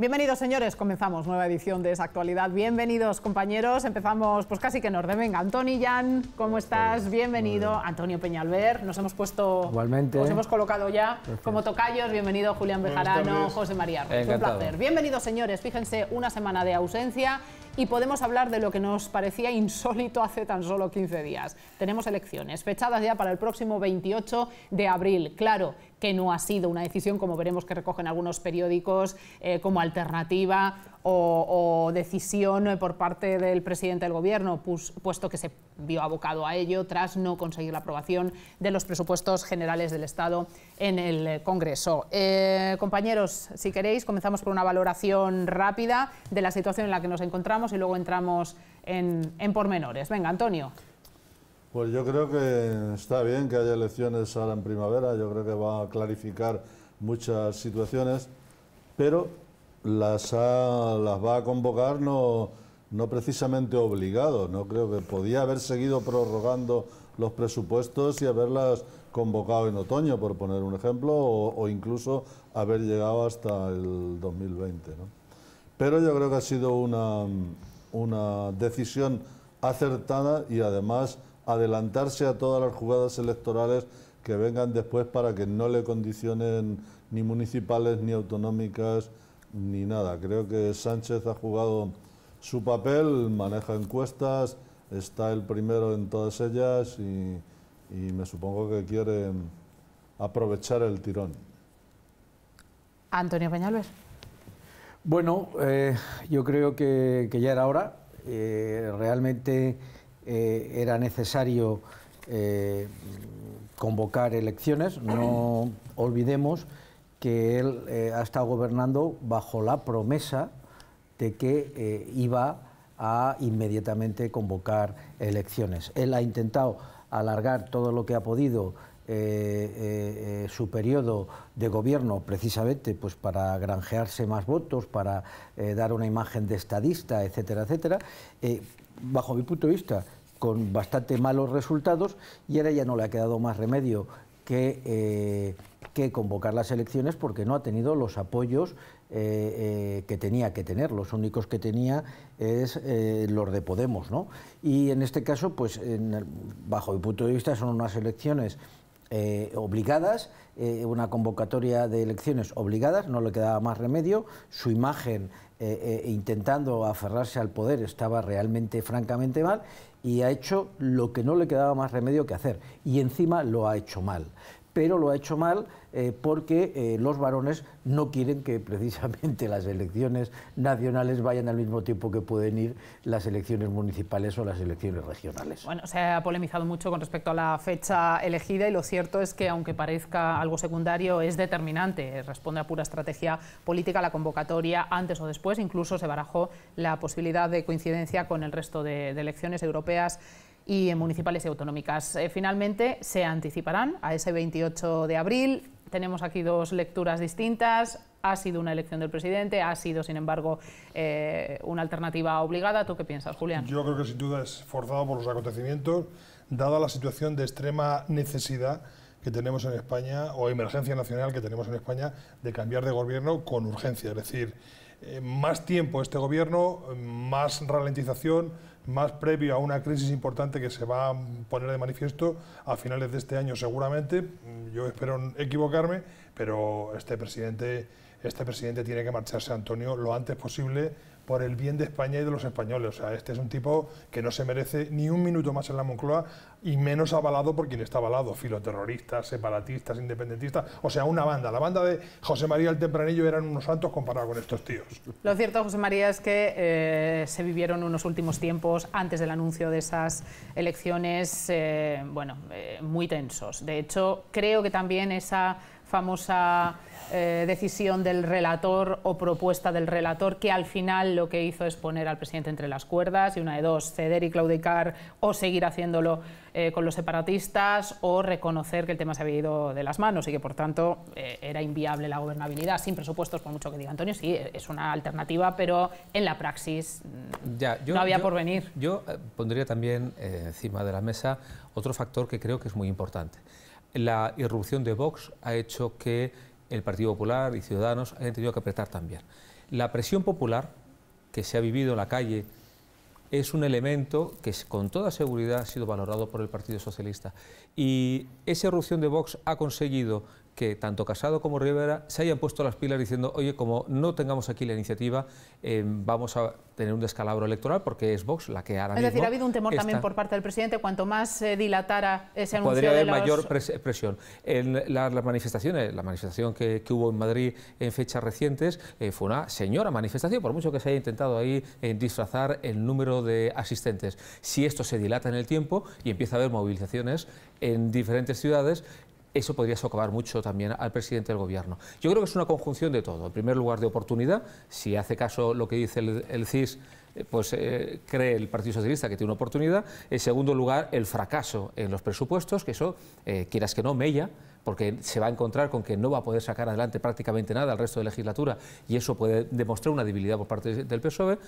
Bienvenidos, señores. Comenzamos nueva edición de Esa Actualidad. Bienvenidos, compañeros. Empezamos pues casi que en orden. Venga, Antoni, Jan, ¿cómo estás? Bienvenido. Antonio Peñalver, nos hemos puesto... Igualmente. Nos hemos colocado ya como tocayos. Bienvenido, Julián Bejarano, José María. Un placer. Bienvenidos, señores. Fíjense, una semana de ausencia y podemos hablar de lo que nos parecía insólito hace tan solo 15 días. Tenemos elecciones fechadas ya para el próximo 28 de abril. Claro que no ha sido una decisión, como veremos que recogen algunos periódicos, eh, como alternativa o, decisión por parte del presidente del gobierno, puesto que se vio abocado a ello tras no conseguir la aprobación de los presupuestos generales del Estado en el Congreso. Eh, compañeros, si queréis, comenzamos por una valoración rápida de la situación en la que nos encontramos y luego entramos en, en pormenores. Venga, Antonio. Pues yo creo que está bien que haya elecciones ahora en primavera, yo creo que va a clarificar muchas situaciones, pero las, va a convocar no, no precisamente obligado, no creo que podía haber seguido prorrogando los presupuestos y haberlas convocado en otoño, por poner un ejemplo, o, incluso haber llegado hasta el 2020. Pero yo creo que ha sido una, una decisión acertada y además adelantarse a todas las jugadas electorales que vengan después para que no le condicionen ni municipales ni autonómicas ni nada. Creo que Sánchez ha jugado su papel, maneja encuestas, está el primero en todas ellas y, me supongo que quiere aprovechar el tirón. Antonio Peñalves. Bueno, eh, yo creo que, ya era hora. Eh, realmente eh, era necesario convocar elecciones. No olvidemos que él eh, ha estado gobernando bajo la promesa de que eh, iba a inmediatamente convocar elecciones. Él ha intentado alargar todo lo que ha podido eh, su periodo de gobierno precisamente pues para granjearse más votos, para dar una imagen de estadista, etcétera, etcétera, bajo mi punto de vista, con bastante malos resultados, y ahora ya no le ha quedado más remedio que convocar las elecciones porque no ha tenido los apoyos eh, eh, que tenía que tener. Los únicos que tenía es eh, los de Podemos, ¿no? Y en este caso, pues, bajo mi punto de vista, son unas elecciones obligadas, una convocatoria de elecciones obligadas, no le quedaba más remedio. Su imagen intentando aferrarse al poder estaba realmente francamente mal y ha hecho lo que no le quedaba más remedio que hacer y encima lo ha hecho mal pero lo ha hecho mal eh, porque eh, los varones no quieren que precisamente las elecciones nacionales vayan al mismo tiempo que pueden ir las elecciones municipales o las elecciones regionales. Bueno, se ha polemizado mucho con respecto a la fecha elegida y lo cierto es que, aunque parezca algo secundario, es determinante. Responde a pura estrategia política la convocatoria antes o después. Incluso se barajó la posibilidad de coincidencia con el resto de elecciones europeas y en municipales y autonómicas. Eh, finalmente se anticiparán a ese 28 de abril. Tenemos aquí dos lecturas distintas. Ha sido una elección del presidente, ha sido, sin embargo, eh, una alternativa obligada. ¿Tú qué piensas, Julián? Yo creo que sin duda es forzado por los acontecimientos, dada la situación de extrema necesidad que tenemos en España, o emergencia nacional que tenemos en España, de cambiar de gobierno con urgencia. Es decir, eh, más tiempo este gobierno, más ralentización, más previo a una crisis importante que se va a poner de manifiesto a finales de este año seguramente. Mm, yo espero equivocarme, pero este presidente, este presidente tiene que marcharse, Antonio, lo antes posible por el bien de España y de los españoles. O sea, este es un tipo que no se merece ni un minuto más en la Moncloa y menos avalado por quien está avalado, filoterroristas, separatistas, independentistas, o sea, una banda. La banda de José María el Tempranillo eran unos santos comparado con estos tíos. Lo cierto, José María, es que eh, se vivieron unos últimos tiempos antes del anuncio de esas elecciones, eh, bueno, eh, muy tensos. De hecho, creo que también esa famosa eh, decisión del relator o propuesta del relator que al final lo que hizo es poner al presidente entre las cuerdas y una de dos, ceder y claudicar o seguir haciéndolo eh, con los separatistas o reconocer que el tema se había ido de las manos y que por tanto eh, era inviable la gobernabilidad sin presupuestos, por mucho que diga Antonio, sí, es una alternativa, pero en la praxis mm, ya, yo, no había por venir. Yo pondría también encima de la mesa otro factor que creo que es muy importante. La irrupción de Vox ha hecho que el Partido Popular y Ciudadanos han tenido que apretar también. La presión popular que se ha vivido en la calle es un elemento que con toda seguridad ha sido valorado por el Partido Socialista. Y esa erupción de Vox ha conseguido que tanto Casado como Rivera se hayan puesto las pilas diciendo, oye, como no tengamos aquí la iniciativa, eh, vamos a tener un descalabro electoral porque es Vox la que ahora Es decir, ha habido un temor también por parte del presidente, cuanto más se eh, dilatara ese anuncio Podría haber mayor presión. En las manifestaciones, la manifestación que, hubo en Madrid en fechas recientes eh, fue una señora manifestación, por mucho que se haya intentado ahí disfrazar el número de asistentes. Si esto se dilata en el tiempo y empieza a haber movilizaciones en diferentes ciudades, eso podría socavar mucho también al presidente del gobierno. Yo creo que es una conjunción de todo. En primer lugar, de oportunidad. Si hace caso lo que dice el, CIS, eh, pues eh, cree el Partido Socialista que tiene una oportunidad. En segundo lugar, el fracaso en los presupuestos, que eso, eh, quieras que no, mella, porque se va a encontrar con que no va a poder sacar adelante prácticamente nada al resto de legislatura y eso puede demostrar una debilidad por parte del PSOE.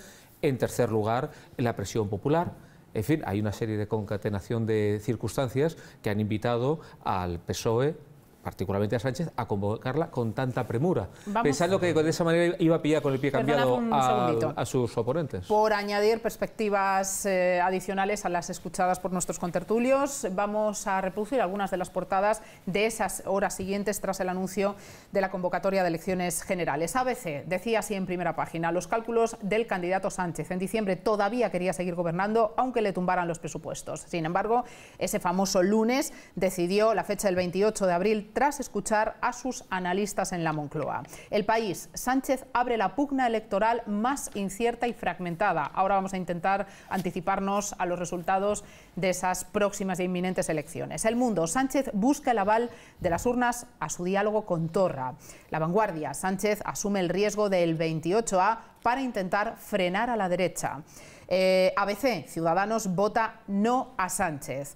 En tercer lugar, la presión popular en fin, hay una serie de concatenación de circunstancias que han invitado al PSOE particularmente a Sánchez, a convocarla con tanta premura, pensando que de esa manera iba a pillar con el pie cambiado a, sus oponentes. Por añadir perspectivas eh, adicionales a las escuchadas por nuestros contertulios, vamos a reproducir algunas de las portadas de esas horas siguientes tras el anuncio de la convocatoria de elecciones generales. ABC decía así en primera página, los cálculos del candidato Sánchez. En diciembre todavía quería seguir gobernando, aunque le tumbaran los presupuestos. Sin embargo, ese famoso lunes decidió la fecha del 28 de abril tras escuchar a sus analistas en la Moncloa. El país, Sánchez abre la pugna electoral más incierta y fragmentada. Ahora vamos a intentar anticiparnos a los resultados de esas próximas e inminentes elecciones. El mundo, Sánchez busca el aval de las urnas a su diálogo con Torra. La vanguardia, Sánchez asume el riesgo del 28A para intentar frenar a la derecha. Eh, ABC, Ciudadanos vota no a Sánchez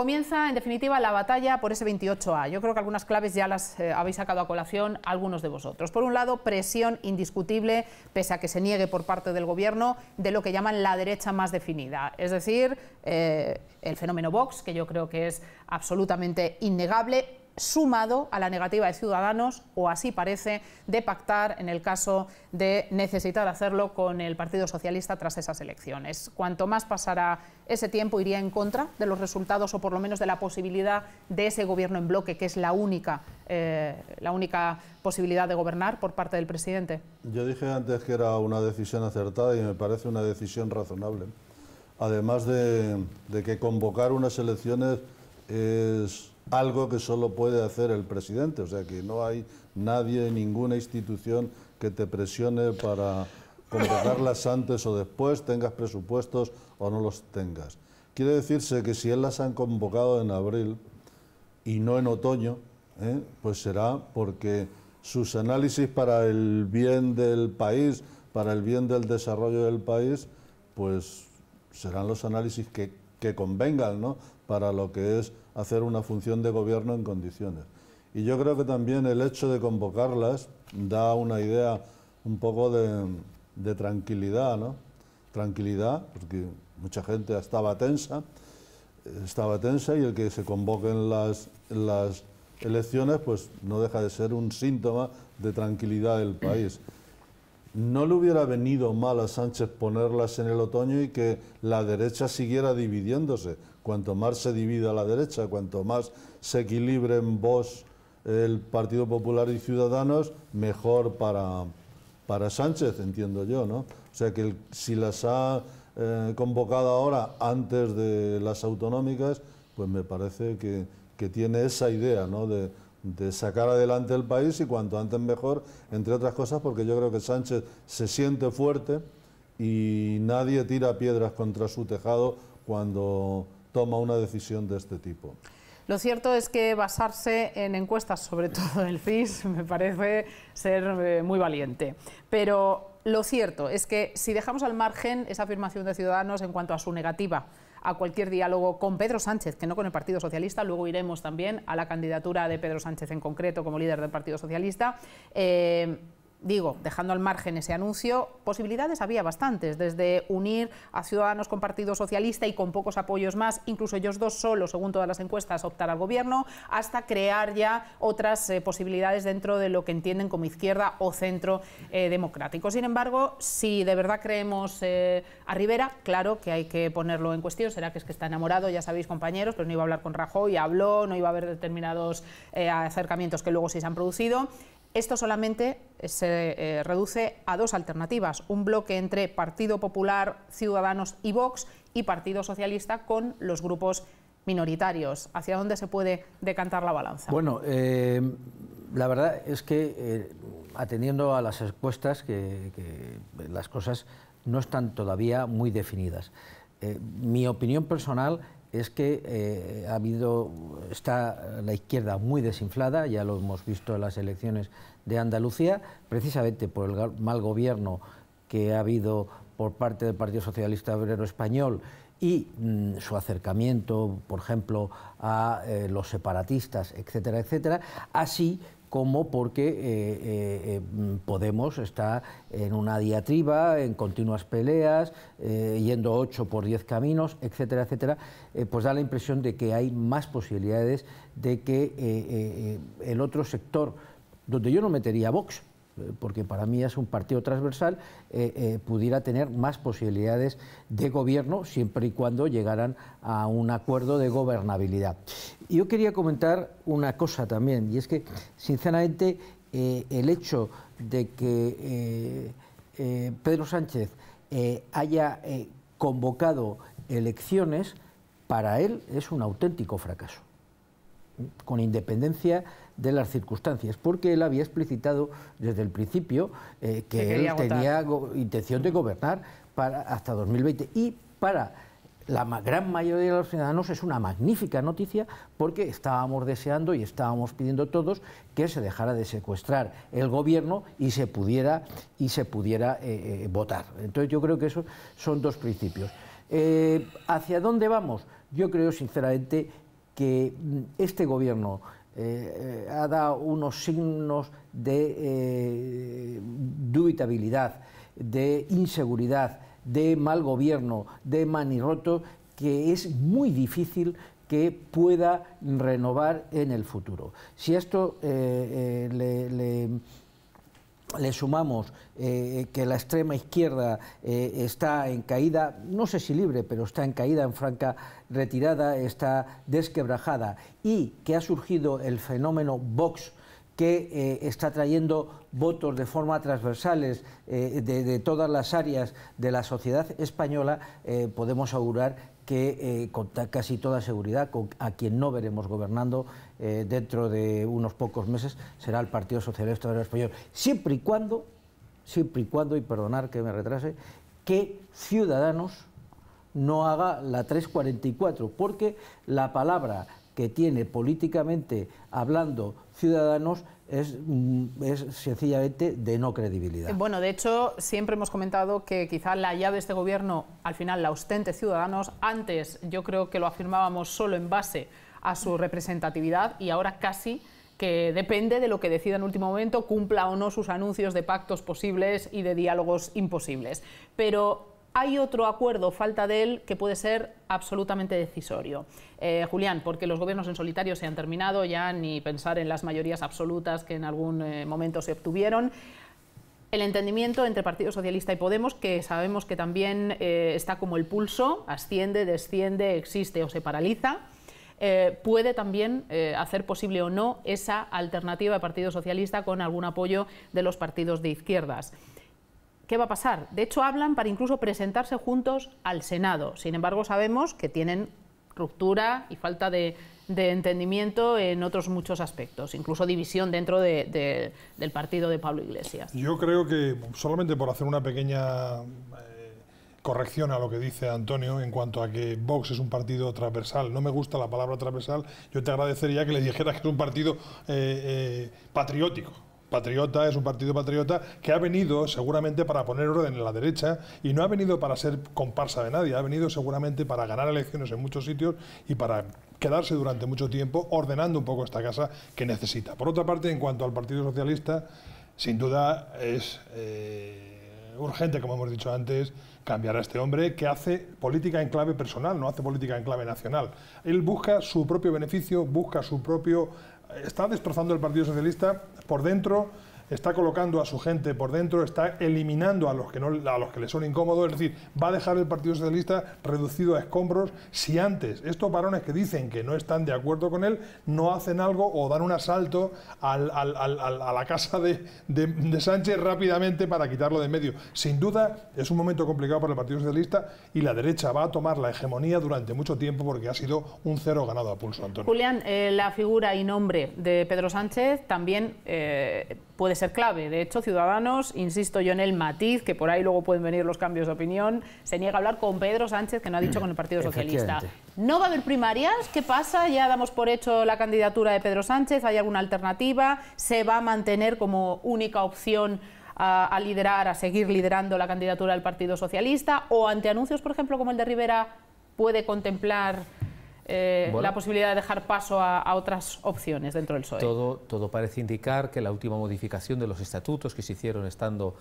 comienza, en definitiva, la batalla por ese 28A. Yo creo que algunas claves ya las eh, habéis sacado a colación algunos de vosotros. Por un lado, presión indiscutible, pese a que se niegue por parte del Gobierno, de lo que llaman la derecha más definida. Es decir, eh, el fenómeno Vox, que yo creo que es absolutamente innegable, sumado a la negativa de Ciudadanos, o así parece, de pactar en el caso de necesitar hacerlo con el Partido Socialista tras esas elecciones. Cuanto más pasara ese tiempo, iría en contra de los resultados o por lo menos de la posibilidad de ese gobierno en bloque, que es la única, eh, la única posibilidad de gobernar por parte del presidente. Yo dije antes que era una decisión acertada y me parece una decisión razonable. Además de que convocar unas elecciones es algo que solo puede hacer el presidente. O sea que no hay nadie, ninguna institución que te presione para convocarlas antes o después, tengas presupuestos o no los tengas. Quiere decirse que si él las han convocado en abril y no en otoño, ¿eh? pues será porque sus análisis para el bien del país, para el bien del desarrollo del país, pues serán los análisis que, que convengan ¿no? para lo que es hacer una función de gobierno en condiciones. Y yo creo que también el hecho de convocarlas da una idea un poco de, tranquilidad, ¿no? Tranquilidad, porque mucha gente estaba tensa, estaba tensa y el que se convoquen las, las elecciones pues no deja de ser un síntoma de tranquilidad del país. ¿No le hubiera venido mal a Sánchez ponerlas en el otoño y que la derecha siguiera dividiéndose? Cuanto más se divida la derecha, cuanto más se equilibren vos, el Partido Popular y Ciudadanos, mejor para, para Sánchez, entiendo yo, ¿no? O sea que si las ha eh, convocado ahora antes de las autonómicas, pues me parece que, que tiene esa idea, ¿no? de sacar adelante el país y cuanto antes mejor, entre otras cosas, porque yo creo que Sánchez se siente fuerte y nadie tira piedras contra su tejado cuando toma una decisión de este tipo. Lo cierto es que basarse en encuestas, sobre todo el CIS, me parece ser eh, muy valiente. Pero lo cierto es que si dejamos al margen esa afirmación de Ciudadanos en cuanto a su negativa a cualquier diálogo con Pedro Sánchez, que no con el Partido Socialista, luego iremos también a la candidatura de Pedro Sánchez en concreto como líder del Partido Socialista, eh, Digo, dejando al margen ese anuncio, posibilidades había bastantes, desde unir a Ciudadanos con Partido Socialista y con pocos apoyos más, incluso ellos dos solos, según todas las encuestas, optar al gobierno, hasta crear ya otras eh, posibilidades dentro de lo que entienden como izquierda o centro eh, democrático. Sin embargo, si de verdad creemos eh, a Rivera, claro que hay que ponerlo en cuestión, será que es que está enamorado, ya sabéis compañeros, pero no iba a hablar con Rajoy, habló, no iba a haber determinados acercamientos que luego sí se han producido. Esto solamente eh, se eh, reduce a dos alternativas, un bloque entre Partido Popular, Ciudadanos y Vox y Partido Socialista con los grupos minoritarios. ¿Hacia dónde se puede decantar la balanza? Bueno, eh, la verdad es que atendiendo a las encuestas, que, las cosas no están todavía muy definidas. mi opinión personal es que eh, ha habido, está la izquierda muy desinflada, ya lo hemos visto en las elecciones de Andalucía, precisamente por el mal gobierno que ha habido por parte del Partido Socialista Obrero Español y mm, su acercamiento, por ejemplo, a eh, los separatistas, etcétera, etcétera, así como porque eh, eh, eh, Podemos está en una diatriba, en continuas peleas, yendo 8 por 10 caminos, etcétera, etcétera, pues da la impresión de que hay más posibilidades de que el otro sector, donde yo no metería Vox, porque para mí es un partido transversal, eh, eh, pudiera tener más posibilidades de gobierno siempre y cuando llegaran a un acuerdo de gobernabilidad. Yo quería comentar una cosa también, y es que, sinceramente, eh, el hecho de que Pedro Sánchez haya convocado elecciones, para él es un auténtico fracaso, con independencia de las circunstancias, porque él había explicitado desde el principio eh, que, él tenía intención de gobernar para, hasta 2020 y para la gran mayoría de los ciudadanos es una magnífica noticia porque estábamos deseando y estábamos pidiendo todos que se dejara de secuestrar el gobierno y se pudiera y se pudiera eh, eh, votar. Entonces yo creo que esos son dos principios. ¿Hacia dónde vamos? Yo creo sinceramente que mm, este gobierno eh, eh, ha dado unos signos de eh, dubitabilidad, de inseguridad, de mal gobierno, de manirroto, que es muy difícil que pueda renovar en el futuro. Si esto le le sumamos eh, que la extrema izquierda eh, está en caída, no sé si libre, pero está en caída, en franca retirada, está desquebrajada, y que ha surgido el fenómeno Vox que eh, está trayendo votos de forma transversales de, de, todas las áreas de la sociedad española, podemos augurar que eh, con casi toda seguridad a quien no veremos gobernando eh, dentro de unos pocos meses será el Partido Socialista de Español, siempre y cuando, siempre y cuando, y perdonar que me retrase, que Ciudadanos no haga la 344, porque la palabra que tiene políticamente hablando Ciudadanos es, mm, es, sencillamente de no credibilidad. Bueno, de hecho, siempre hemos comentado que quizá la llave de este gobierno al final la ostente Ciudadanos. Antes yo creo que lo afirmábamos solo en base a su representatividad y ahora casi que depende de lo que decida en último momento, cumpla o no sus anuncios de pactos posibles y de diálogos imposibles. Pero hay otro acuerdo, falta de él, que puede ser absolutamente decisorio. Eh, Julián, porque los gobiernos en solitario se han terminado ya, ni pensar en las mayorías absolutas que en algún eh, momento se obtuvieron. El entendimiento entre Partido Socialista y Podemos, que sabemos que también eh, está como el pulso, asciende, desciende, existe o se paraliza. puede también hacer posible o no esa alternativa de Partido Socialista con algún apoyo de los partidos de izquierdas. ¿Qué va a pasar? De hecho, hablan para incluso presentarse juntos al Senado. Sin embargo, sabemos que tienen ruptura y falta de, entendimiento en otros muchos aspectos, incluso división dentro del partido de Pablo Iglesias. Yo creo que, solamente por hacer una pequeña eh, corrección a lo que dice Antonio en cuanto a que Vox es un partido transversal, no me gusta la palabra transversal, yo te agradecería que le dijeras que es un partido eh, eh, patriótico patriota, es un partido patriota que ha venido seguramente para poner orden en la derecha y no ha venido para ser comparsa de nadie, ha venido seguramente para ganar elecciones en muchos sitios y para quedarse durante mucho tiempo ordenando un poco esta casa que necesita. Por otra parte, en cuanto al Partido Socialista, sin duda es eh, urgente, como hemos dicho antes, cambiar a este hombre que hace política en clave personal, no hace política en clave nacional. Él busca su propio beneficio, busca su propio está destrozando el Partido Socialista por dentro está colocando a su gente por dentro, está eliminando a los que, no, a los que le son incómodos, es decir, va a dejar el Partido Socialista reducido a escombros si antes estos varones que dicen que no están de acuerdo con él no hacen algo o dan un asalto a la casa de, Sánchez rápidamente para quitarlo de medio. Sin duda es un momento complicado para el Partido Socialista y la derecha va a tomar la hegemonía durante mucho tiempo porque ha sido un cero ganado a pulso, Antonio. Julián, eh, la figura y nombre de Pedro Sánchez también eh, puede ser ser clave. De hecho, Ciudadanos, insisto yo en el matiz, que por ahí luego pueden venir los cambios de opinión, se niega a hablar con Pedro Sánchez, que no ha dicho con el Partido Socialista. ¿No va a haber primarias? ¿Qué pasa? Ya damos por hecho la candidatura de Pedro Sánchez, ¿hay alguna alternativa? ¿Se va a mantener como única opción? A, a, liderar, a seguir liderando la candidatura del Partido Socialista? ¿O ante anuncios, por ejemplo, como el de Rivera, puede contemplar eh, la posibilidad de dejar paso a, otras opciones dentro del PSOE. todo parece indicar que la última modificación de los estatutos que se hicieron estando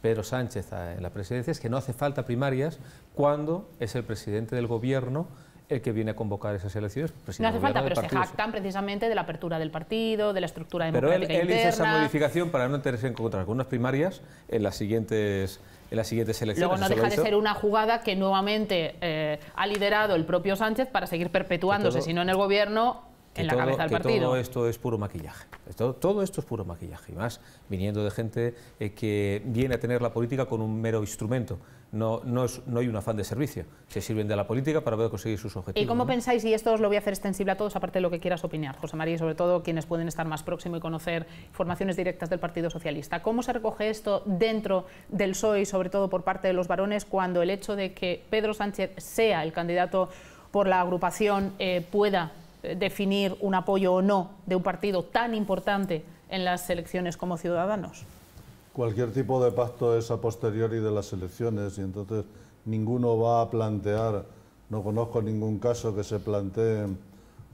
Pedro Sánchez eh, en la presidencia es que no hace falta primarias cuando es el presidente del gobierno el que viene a convocar esas elecciones. Pues, no hace falta, pero se jactan precisamente de la apertura del partido, de la estructura democrática Pero él, hizo esa modificación para no tenerse en contra con unas primarias en las siguientes en las siguientes elecciones. Luego no deja de ser una jugada que nuevamente eh, ha liderado el propio Sánchez para seguir perpetuándose, si no en el gobierno, en la cabeza del partido. Todo esto es puro maquillaje. Todo, esto es puro maquillaje. Y más viniendo de gente eh, que viene a tener la política con un mero instrumento no, hay un afán de servicio. Se sirven de la política para poder conseguir sus objetivos. ¿Y cómo pensáis, y esto os lo voy a hacer extensible a todos, aparte de lo que quieras opinar, José María, y sobre todo quienes pueden estar más próximos y conocer formaciones directas del Partido Socialista, ¿cómo se recoge esto dentro del PSOE y sobre todo por parte de los varones cuando el hecho de que Pedro Sánchez sea el candidato por la agrupación eh, pueda eh, definir un apoyo o no de un partido tan importante en las elecciones como ciudadanos? Cualquier tipo de pacto es a posteriori de las elecciones y entonces ninguno va a plantear, no conozco ningún caso que se plantee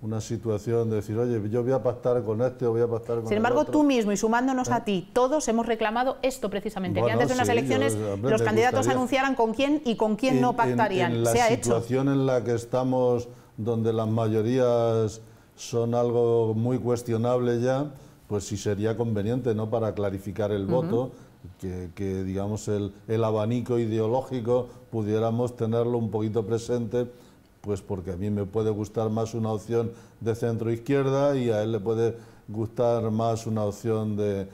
una situación de decir, oye, yo voy a pactar con este o voy a pactar con Sin embargo, tú mismo y sumándonos a ¿Eh? ti, todos hemos reclamado esto precisamente, que antes de unas elecciones los candidatos anunciaran con quién y con quién no pactarían. En, en la situación en la que estamos, donde las mayorías son algo muy cuestionable ya, pues sí sería conveniente, ¿no?, para clarificar el voto, que, digamos el, abanico ideológico pudiéramos tenerlo un poquito presente, pues porque a mí me puede gustar más una opción de centro izquierda y a él le puede gustar más una opción de,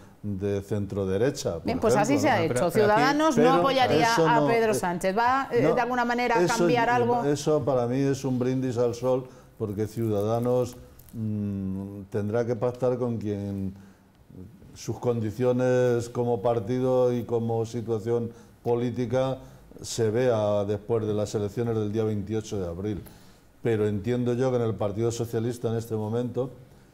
centro derecha. Bien, pues así se ha hecho. Ciudadanos no apoyaría a Pedro eh, Sánchez. ¿Va eh, de alguna manera a cambiar algo? Eso para mí es un brindis al sol porque Ciudadanos Mm, tendrá que pactar con quien sus condiciones como partido y como situación política se vea después de las elecciones del día 28 de abril. Pero entiendo yo que en el Partido Socialista en este momento,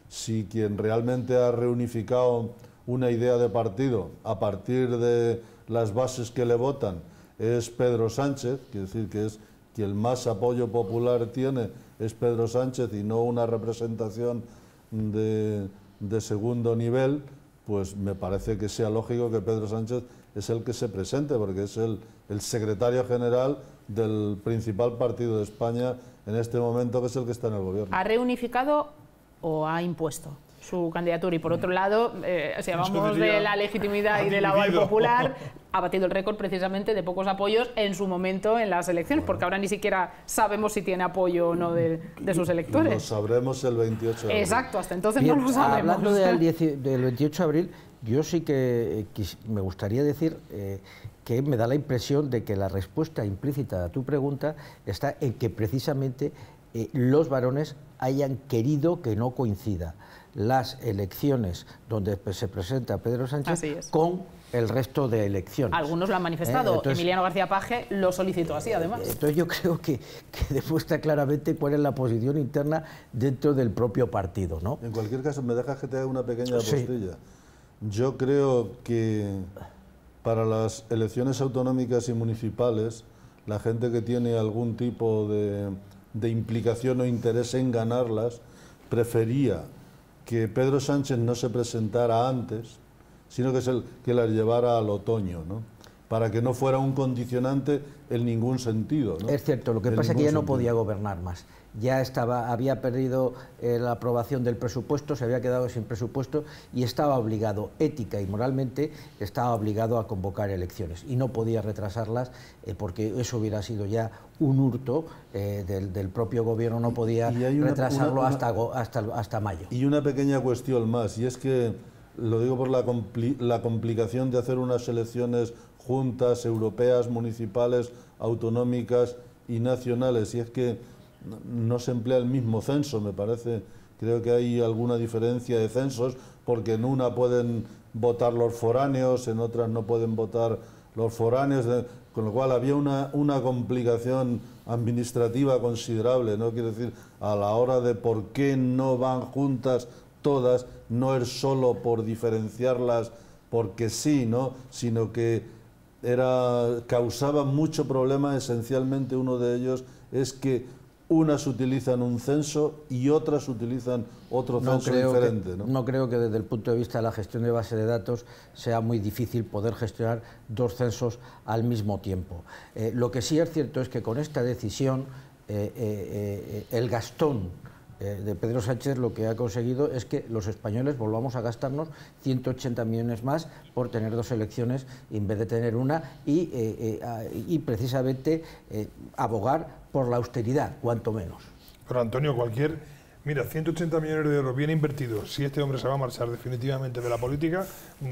si quien realmente ha reunificado una idea de partido a partir de las bases que le votan es Pedro Sánchez, quiere decir que es quien más apoyo popular tiene es Pedro Sánchez y no una representación de, segundo nivel, pues me parece que sea lógico que Pedro Sánchez es el que se presente, porque es el, el, secretario general del principal partido de España en este momento, que es el que está en el gobierno. ¿Ha reunificado o ha impuesto? su candidatura. Y por otro lado, eh, si hablamos de la legitimidad y de la aval popular, ha batido el récord precisamente de pocos apoyos en su momento en las elecciones, porque ahora ni siquiera sabemos si tiene apoyo o no de, sus electores. Lo sabremos el 28 de abril. Exacto, hasta entonces no lo sabemos. Hablando del, 28 de abril, yo sí que eh, me gustaría decir eh, que me da la impresión de que la respuesta implícita a tu pregunta está en que precisamente los varones hayan querido que no coincida las elecciones donde se presenta Pedro Sánchez con el resto de elecciones. Algunos lo han manifestado. Eh, Emiliano García Paje lo solicitó así, además. Eh, entonces yo creo que, demuestra claramente cuál es la posición interna dentro del propio partido. ¿no? En cualquier caso, me dejas que te haga una pequeña apostilla? Yo creo que para las elecciones autonómicas y municipales, la gente que tiene algún tipo de, de implicación o interés en ganarlas, prefería que Pedro Sánchez no se presentara antes, sino que, es que la llevara al otoño, ¿no? para que no fuera un condicionante en ningún sentido. Es cierto, lo que pasa es que ya no podía gobernar más ya estaba, había perdido eh, la aprobación del presupuesto, se había quedado sin presupuesto y estaba obligado, ética y moralmente, estaba obligado a convocar elecciones y no podía retrasarlas eh, porque eso hubiera sido ya un hurto eh, del, propio gobierno, no podía retrasarlo hasta, hasta, mayo. Y una pequeña cuestión más, y es que, lo digo por la, la complicación de hacer unas elecciones juntas, europeas, municipales, autonómicas y nacionales, y es que no, se emplea el mismo censo, me parece. Creo que hay alguna diferencia de censos, porque en una pueden votar los foráneos, en otras no pueden votar los foráneos, eh, con lo cual había una, una complicación administrativa considerable, ¿no? Quiero decir, a la hora de por qué no van juntas todas, no es solo por diferenciarlas porque sí, ¿no? Sino que era, causaba mucho problema, esencialmente uno de ellos es que unas utilizan un censo y otras utilizan otro no censo diferente. ¿no? creo que desde el punto de vista de la gestión de base de datos sea muy difícil poder gestionar dos censos al mismo tiempo. Eh, lo que sí es cierto es que con esta decisión eh, eh, el gastón de Pedro Sánchez lo que ha conseguido es que los españoles volvamos a gastarnos 180 millones más por tener dos elecciones en vez de tener una y, precisamente abogar por la austeridad, cuanto menos. Pero Antonio, cualquier... Mira, 180 millones de euros bien invertidos. Si este hombre se va a marchar definitivamente de la política,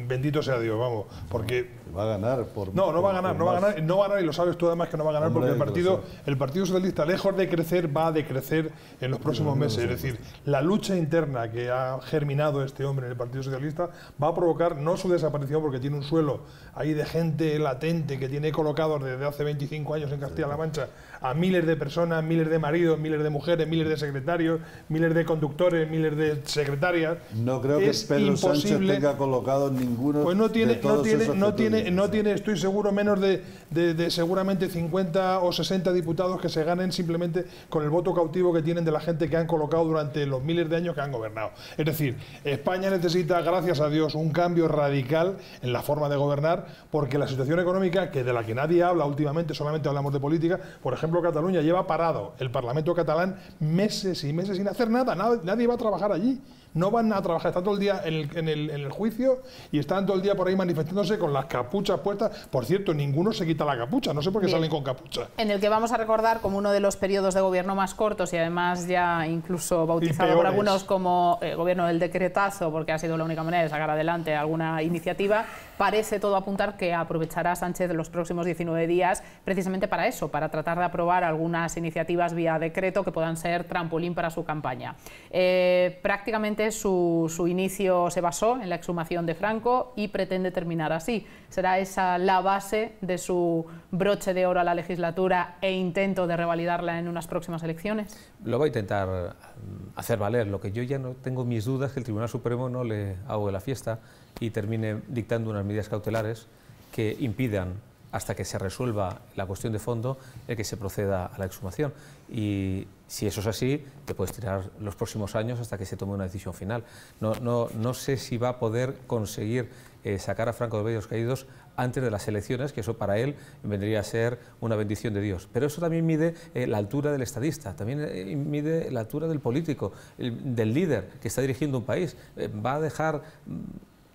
bendito sea Dios, vamos, porque va a ganar por No, no va a ganar, no va a ganar, no va a ganar y lo sabes tú además que no va a ganar porque el partido el Partido Socialista lejos de crecer va a decrecer en los próximos meses, es decir, la lucha interna que ha germinado este hombre en el Partido Socialista va a provocar no su desaparición porque tiene un suelo ahí de gente latente que tiene colocados desde hace 25 años en Castilla-La Mancha a miles de personas, miles de maridos, miles de mujeres, miles de secretarios, miles de conductores, miles de secretarias. No creo que Pedro imposible. Sánchez tenga colocado ninguno. Pues no tiene, de todos no tiene, no tiene, no tiene, estoy seguro menos de, de, seguramente 50 o 60 diputados que se ganen simplemente con el voto cautivo que tienen de la gente que han colocado durante los miles de años que han gobernado. Es decir, España necesita, gracias a Dios, un cambio radical en la forma de gobernar, porque la situación económica, que de la que nadie habla últimamente, solamente hablamos de política, por ejemplo Cataluña lleva parado el Parlamento catalán meses y meses sin hacer nada, nadie va a trabajar allí no van a trabajar, están todo el día en el, juicio y están todo el día por ahí manifestándose con las capuchas puestas. Por cierto, ninguno se quita la capucha, no sé por qué salen con capucha. En el que vamos a recordar como uno de los periodos de gobierno más cortos y además ya incluso bautizado por algunos como eh, gobierno del decretazo, porque ha sido la única manera de sacar adelante alguna iniciativa, parece todo apuntar que aprovechará Sánchez los próximos 19 días precisamente para eso, para tratar de aprobar algunas iniciativas vía decreto que puedan ser trampolín para su campaña. Eh, prácticamente su, inicio se basó en la exhumación de Franco y pretende terminar así. Será esa la base de su broche de oro a la legislatura e intento de revalidarla en unas próximas elecciones. Lo voy a intentar mm, hacer valer. Lo que yo ya no tengo mis dudas que el Tribunal Supremo no le hago de la fiesta y termine dictando unas medidas cautelares que impidan hasta que se resuelva la cuestión de fondo el que se proceda a la exhumación y si eso es así, te puedes tirar los próximos años hasta que se tome una decisión final. No, no, no sé si va a poder conseguir eh, sacar a Franco de Bellos Caídos antes de las elecciones, que eso para él vendría a ser una bendición de Dios. Pero eso también mide eh, la altura del estadista, también eh, mide la altura del político, del líder que está dirigiendo un país. ¿Va a dejar mm,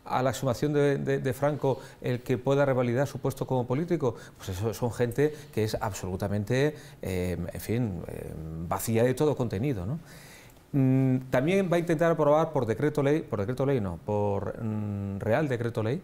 a la exhumación de, Franco el que pueda revalidar su puesto como político? Pues eso son gente que es absolutamente, em, en fin, em, vacía de todo contenido. ¿no? Mm, también va a intentar aprobar por decreto ley, por decreto ley no, por mm, real decreto ley,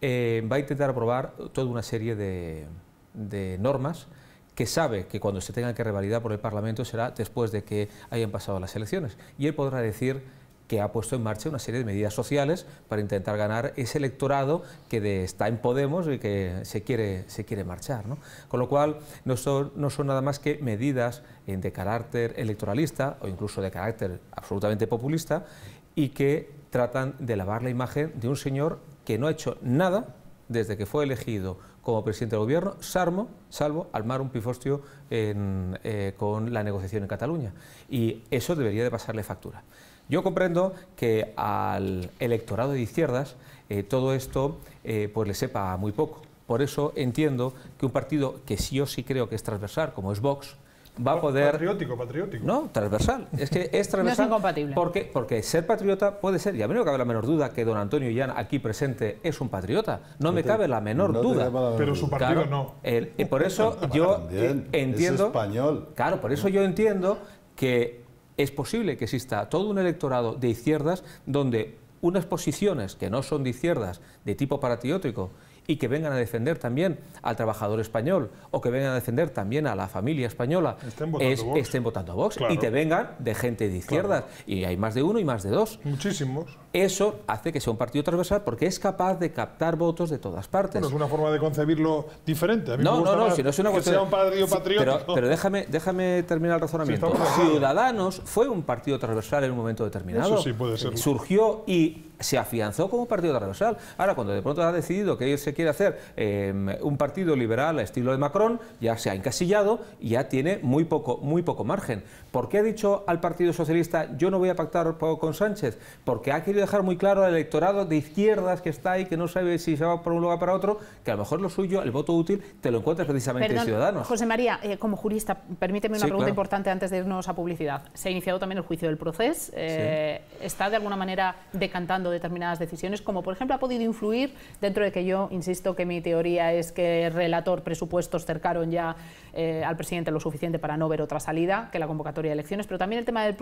em, va a intentar aprobar toda una serie de, de normas que sabe que cuando se tenga que revalidar por el Parlamento será después de que hayan pasado las elecciones. Y él podrá decir que ha puesto en marcha una serie de medidas sociales para intentar ganar ese electorado que está en Podemos y que se quiere, se quiere marchar. Con lo cual, no son, nada más que medidas eh, de carácter electoralista o incluso de carácter absolutamente populista y que tratan de lavar la imagen de un señor que no ha hecho nada desde que fue elegido como presidente del gobierno, salvo, salvo armar un pifostio eh, con la negociación en Cataluña. Y eso debería de pasarle factura. Yo comprendo que al electorado de izquierdas eh, todo esto eh, pues le sepa muy poco. Por eso entiendo que un partido que sí o sí creo que es transversal, como es Vox, va a poder... Patriótico, patriótico. No, transversal. Es que es transversal. No es incompatible. Porque, porque ser patriota puede ser, y a mí no cabe la menor duda que don Antonio Illán, aquí presente, es un patriota. No, me cabe la menor duda. Pero su partido no. y por eso yo entiendo... Es español. Claro, por eso yo entiendo que es posible que exista todo un electorado de izquierdas donde unas posiciones que no son de izquierdas, de tipo paratiótico y que vengan a defender también al trabajador español o que vengan a defender también a la familia española, estén votando, es, Vox. Estén votando a Vox y te vengan de gente de izquierdas. Y hay más de uno y más de dos. Muchísimos. Eso hace que sea un partido transversal porque es capaz de captar votos de todas partes. Bueno, es una forma de concebirlo diferente. no, no, no, si no es una cuestión... Sea un partido Pero, déjame, déjame terminar el razonamiento. Ciudadanos fue un partido transversal en un momento determinado. Eso sí puede ser. Surgió y se afianzó como partido transversal. Ahora, cuando de pronto ha decidido que se quiere hacer em, un partido liberal a estilo de Macron, ya se ha encasillado y ya tiene muy poco, muy poco margen. ¿Por qué ha dicho al Partido Socialista yo no voy a pactar con Sánchez? Porque ha querido dejar muy claro al electorado de izquierdas que está ahí, que no sabe si se va por un lugar para otro, que a lo mejor lo suyo, el voto útil, te lo encuentras precisamente en Ciudadanos. José María, eh, como jurista, permíteme una pregunta importante antes de irnos a publicidad. Se ha iniciado también el juicio del proceso. Eh, ¿Está de alguna manera decantando determinadas decisiones? Como por ejemplo ha podido influir dentro de que yo insisto que mi teoría es que el relator presupuestos cercaron ya eh, al presidente lo suficiente para no ver otra salida, que la convocatoria elecciones, pero también el tema del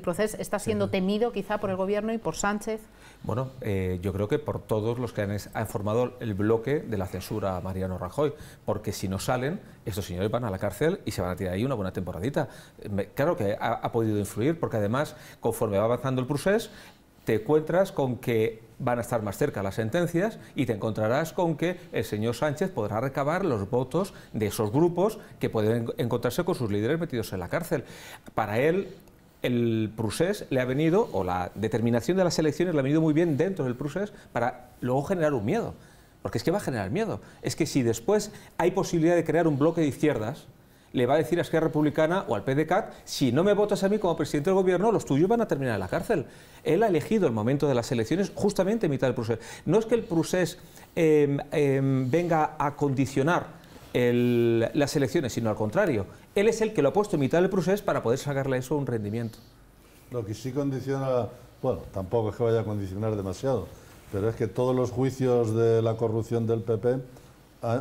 proceso está siendo temido quizá por el gobierno y por Sánchez. Bueno, eh, yo creo que por todos los que han, formado el bloque de la censura a Mariano Rajoy, porque si no salen, estos señores van a la cárcel y se van a tirar ahí una buena temporadita. claro que ha, ha podido influir, porque además, conforme va avanzando el proceso, te encuentras con que van a estar más cerca las sentencias y te encontrarás con que el señor Sánchez podrá recabar los votos de esos grupos que pueden encontrarse con sus líderes metidos en la cárcel. Para él, el procés le ha venido, o la determinación de las elecciones le ha venido muy bien dentro del procés para luego generar un miedo. Porque es que va a generar miedo. Es que si después hay posibilidad de crear un bloque de izquierdas, le va a decir a Esquerra Republicana o al PDCAT, si no me votas a mí como presidente del gobierno, los tuyos van a terminar en la cárcel. Él ha elegido el momento de las elecciones justamente en mitad del proceso. No es que el proceso em, em, venga a condicionar las elecciones, sino al contrario. Él es el que lo ha puesto en mitad del proceso para poder sacarle eso un rendimiento. Lo que sí condiciona, bueno, tampoco es que vaya a condicionar demasiado, pero es que todos los juicios de la corrupción del PP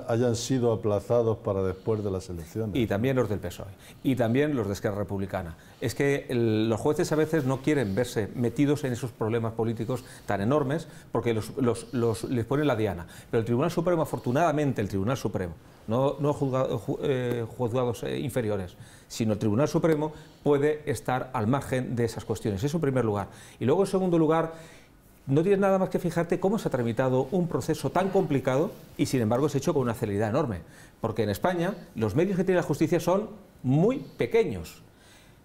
hayan sido aplazados para después de las elecciones. Y también los del PSOE, y también los de Esquerra Republicana. Es que los jueces a veces no quieren verse metidos en esos problemas políticos tan enormes porque los, les ponen la diana. Pero el Tribunal Supremo, afortunadamente el Tribunal Supremo, no, no eh, juzgados eh, inferiores, sino el Tribunal Supremo puede estar al margen de esas cuestiones. Eso en primer lugar. Y luego en segundo lugar no tienes nada más que fijarte cómo se ha tramitado un proceso tan complicado y sin embargo es hecho con una celeridad enorme. Porque en España los medios que tiene la justicia son muy pequeños.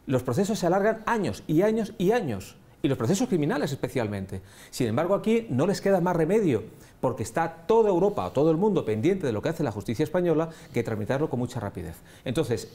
Los procesos se alargan años y años y años. Y los procesos criminales especialmente. Sin embargo, aquí no les queda más remedio, porque está toda Europa, o todo el mundo pendiente de lo que hace la justicia española, que tramitarlo con mucha rapidez. Entonces,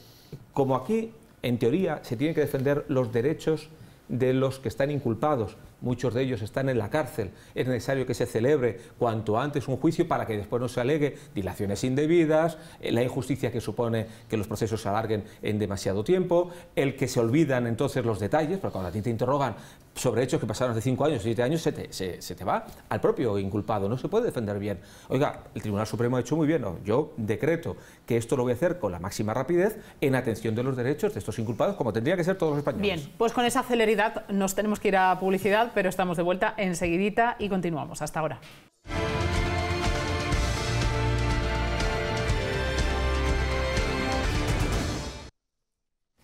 como aquí, en teoría, se tienen que defender los derechos de los que están inculpados, muchos de ellos están en la cárcel. Es necesario que se celebre cuanto antes un juicio para que después no se alegue dilaciones indebidas, eh, la injusticia que supone que los procesos se alarguen en demasiado tiempo, el que se olvidan entonces los detalles, porque cuando a ti te interrogan sobre hechos que pasaron hace cinco años, siete años, se te, va al propio inculpado, no se puede defender bien. Oiga, el Tribunal Supremo ha hecho muy bien, yo decreto que esto lo voy a hacer con la máxima rapidez en atención de los derechos de estos inculpados, como tendría que ser todos los españoles. Bien, pues con esa celeridad nos tenemos que ir a publicidad, pero estamos de vuelta enseguidita y continuamos. Hasta ahora.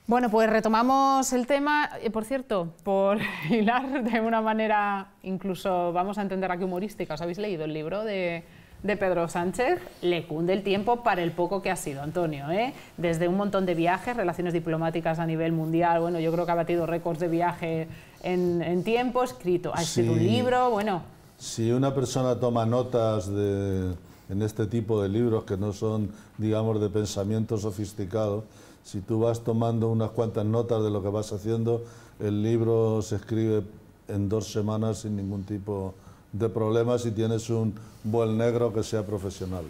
Bueno, pues retomamos el tema, Y eh, por cierto, por hilar de una manera incluso, vamos a entender aquí humorística, ¿os habéis leído el libro de, Pedro Sánchez? Le cunde el tiempo para el poco que ha sido, Antonio, ¿eh? desde un montón de viajes, relaciones diplomáticas a nivel mundial, bueno, yo creo que ha batido récords de viaje en, tiempo, escrito, ha escrito un libro, bueno. Si una persona toma notas en este tipo de libros que no son, digamos, de pensamiento sofisticado, si tú vas tomando unas cuantas notas de lo que vas haciendo, el libro se escribe en dos semanas sin ningún tipo de problema si tienes un buen negro que sea profesional.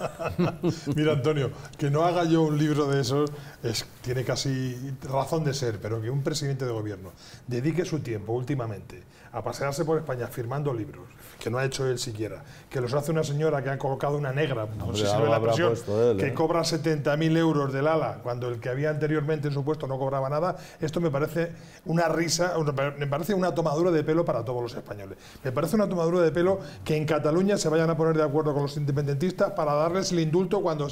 Mira, Antonio, que no haga yo un libro de esos tiene casi razón de ser, pero que un presidente de gobierno dedique su tiempo últimamente a pasearse por España firmando libros que no ha hecho él siquiera, que los hace una señora que ha colocado una negra, que ¿eh? cobra 70.000 euros del ala, cuando el que había anteriormente en su puesto no cobraba nada, esto me parece una risa, me parece una tomadura de pelo para todos los españoles. Me parece una tomadura de pelo que en Cataluña se vayan a poner de acuerdo con los independentistas para darles el indulto cuando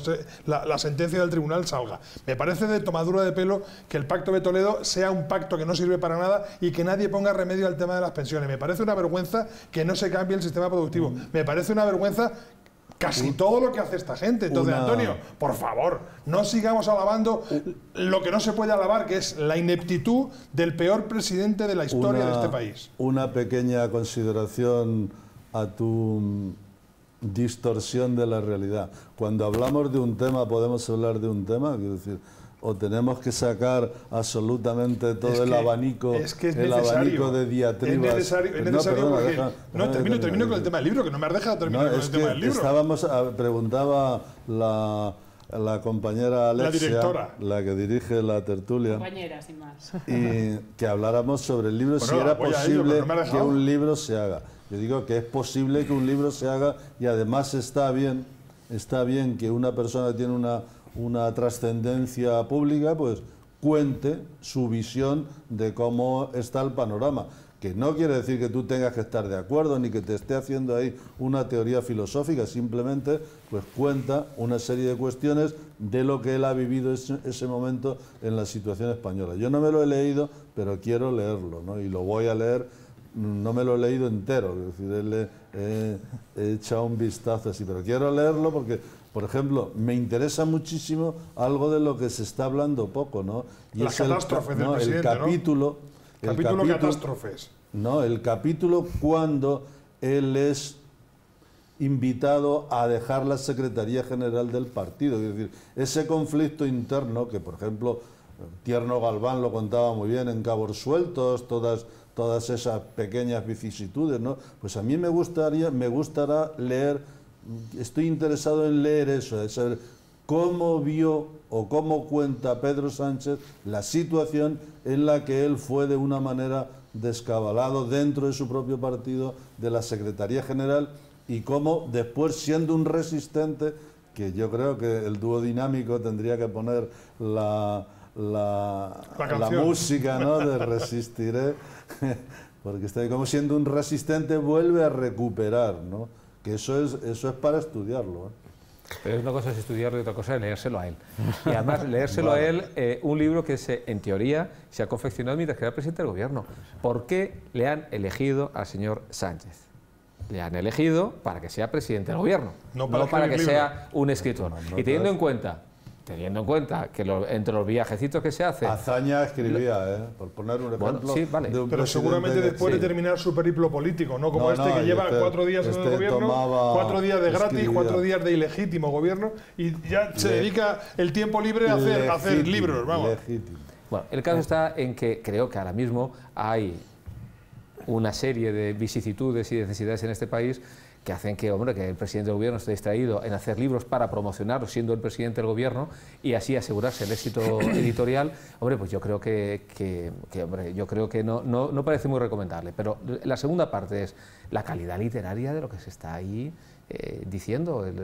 la sentencia del tribunal salga. Me parece de tomadura de pelo que el pacto de Toledo sea un pacto que no sirve para nada y que nadie ponga remedio al tema de las pensiones. Me parece una vergüenza que no se cambie el sistema productivo. Mm. Me parece una vergüenza casi todo lo que hace esta gente. Entonces, Antonio, por favor, no sigamos alabando lo que no se puede alabar, que es la ineptitud del peor presidente de la historia de este país. Una pequeña consideración a tu distorsión de la realidad. Cuando hablamos de un tema, podemos hablar de un tema, quiero decir o tenemos que sacar absolutamente todo el abanico, el abanico de diatribas. Es necesario, es necesario no, termino, termino con el tema del libro, que no me has dejado terminar con el tema del libro. Estábamos, ah, preguntaba la, compañera Alexia, la, directora. la que dirige la tertulia, compañera, sin más. y que habláramos sobre el libro, si era posible que un libro se haga. Yo digo que es posible que un libro se haga y además está bien, está bien que una persona tiene una una trascendencia pública, pues cuente su visión de cómo está el panorama que no quiere decir que tú tengas que estar de acuerdo ni que te esté haciendo ahí una teoría filosófica, simplemente pues cuenta una serie de cuestiones de lo que él ha vivido ese, momento en la situación española. Yo no me lo he leído, pero quiero leerlo, ¿no? Y lo voy a leer, mm, no me lo he leído entero, es decir, le he echado un vistazo así, pero quiero leerlo porque por ejemplo, me interesa muchísimo algo de lo que se está hablando poco, ¿no? Y es el, el capítulo, el capítulo, catástrofes. No, el capítulo cuando él es invitado a dejar la Secretaría General del partido. Es decir, ese conflicto interno que, por ejemplo, Tierno Galván lo contaba muy bien en Cabos Sueltos, todas, todas esas pequeñas vicisitudes, ¿no? Pues a mí me gustaría, me gustará leer estoy interesado en leer eso, en saber cómo vio o cómo cuenta Pedro Sánchez la situación en la que él fue de una manera descabalado dentro de su propio partido, de la Secretaría General, y cómo después siendo un resistente, que yo creo que el dúo dinámico tendría que poner la, la, música ¿no? de Resistiré, porque está como siendo un resistente vuelve a recuperar, ¿no? Que eso es, eso es para estudiarlo. ¿eh? Pero una cosa es estudiarlo y otra cosa es leérselo a él. Y además, leérselo a él, eh, un libro que se, en teoría se ha confeccionado mientras que era presidente del gobierno. ¿Por qué le han elegido al señor Sánchez? Le han elegido para que sea presidente del gobierno, no para, que sea un escritor. y teniendo en cuenta teniendo en cuenta que entre los viajecitos que se hacen... Hazaña escribía, ¿eh? por poner un ejemplo. Pero seguramente después de terminar su periplo político, no como este que lleva este- cuatro días en el este gobierno, cuatro días de gratis, cuatro días de ilegítimo gobierno, y ya se dedica el tiempo libre a hacer, libros, vamos. Bueno, el caso está en que creo que ahora mismo hay una serie de vicisitudes y necesidades en este país que hacen que, hombre, que el presidente del gobierno esté distraído en hacer libros para promocionarlos siendo el presidente del gobierno y así asegurarse el éxito editorial, hombre, pues yo creo que, hombre, yo creo que no, no, parece muy recomendable. Pero la segunda parte es la calidad literaria de lo que se está ahí eh, diciendo? Eh,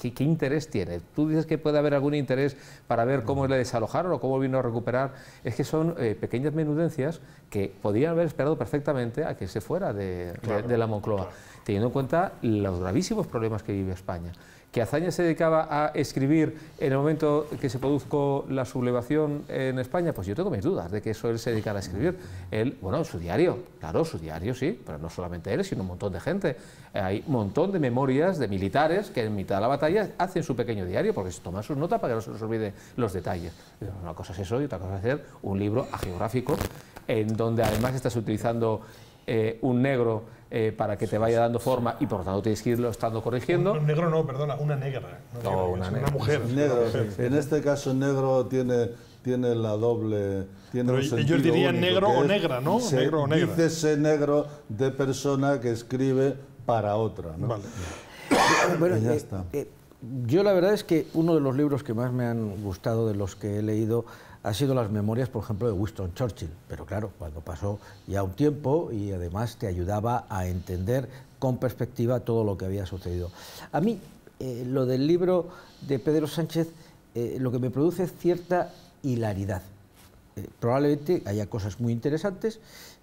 eh, ¿qué, interés tiene? Tú dices que puede haber algún interés para ver cómo le desalojaron o cómo vino a recuperar. Es que son pequeñas menudencias que podían haber esperado perfectamente a que se fuera de, la Moncloa teniendo en cuenta los gravísimos problemas que vive España. Que Azaña se dedicaba a escribir en el momento que se produjo la sublevación en España, pues yo tengo mis dudas de que eso él se dedicara a escribir. Él, bueno, su diario, claro, su diario sí, pero no solamente él, sino un montón de gente. Hay un montón de memorias de militares que en mitad de la batalla hacen su pequeño diario porque se toman sus notas para que no se les olvide los detalles. Una cosa es eso y otra cosa es hacer un libro geográfico, en donde además estás utilizando eh, un negro eh, para que te vaya dando forma y por tanto tienes que irlo estando corrigiendo. Un, negro no, perdona, una negra. no, una, mujer. En este caso negro tiene, tiene la doble... yo diría negro o negra, ¿no? negro o Dice ese negro de persona que escribe para otra. bueno, ya eh, está. Eh, yo la verdad es que uno de los libros que más me han gustado de los que he leído ha sido las memorias, por ejemplo, de Winston Churchill. Pero claro, cuando pasó ya un tiempo y además te ayudaba a entender con perspectiva todo lo que había sucedido. A mí, eh, lo del libro de Pedro Sánchez, eh, lo que me produce es cierta hilaridad. Eh, probablemente haya cosas muy interesantes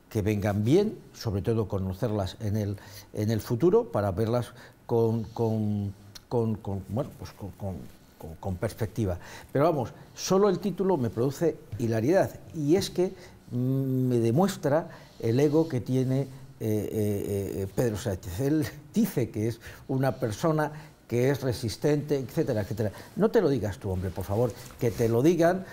que vengan bien, sobre todo conocerlas en el, en el futuro para verlas con, con pues con, perspectiva. Pero vamos, solo el título me produce hilaridad y es que mm, me demuestra el ego que tiene eh, eh, eh, Pedro Sánchez. Él dice que es una persona que es resistente, etcétera, etcétera. No te lo digas tú, hombre, por favor, que te lo digan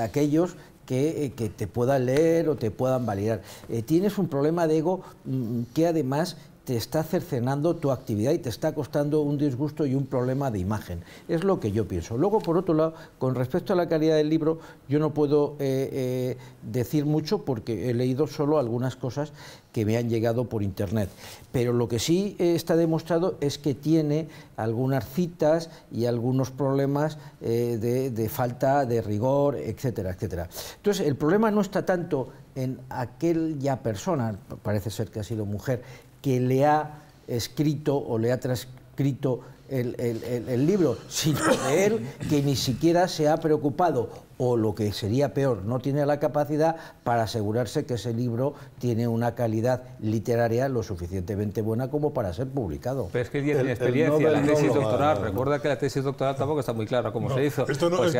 aquellos que, que, te puedan leer o te puedan validar. tienes un problema de ego mm, que además te está cercenando tu actividad y te está costando un disgusto y un problema de imagen. Es lo que yo pienso. Luego, por otro lado, con respecto a la calidad del libro, yo no puedo eh, eh, decir mucho porque he leído solo algunas cosas que me han llegado por internet. Pero lo que sí eh, está demostrado es que tiene algunas citas y algunos problemas de, de falta de rigor, etcétera, etcétera. Entonces, el problema no está tanto en aquella persona, parece ser que ha sido mujer, que le ha escrito o le ha transcrito el, libro, sino de que ni siquiera se ha preocupado o lo que sería peor, no tiene la capacidad para asegurarse que ese libro tiene una calidad literaria lo suficientemente buena como para ser publicado. Pero es que tiene experiencia, la tesis doctoral, recuerda que la tesis doctoral tampoco está muy clara cómo se hizo. Esto, pues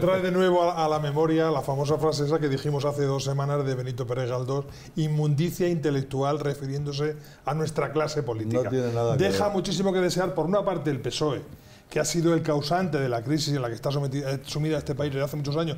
trae de nuevo a, la memoria la famosa frase esa que dijimos hace dos semanas de Benito Pérez Galdós, inmundicia intelectual refiriéndose a nuestra clase política. Deja muchísimo que desear, por una parte, el PSOE, que ha sido el causante de la crisis en la que está eh, sumida este país desde hace muchos años,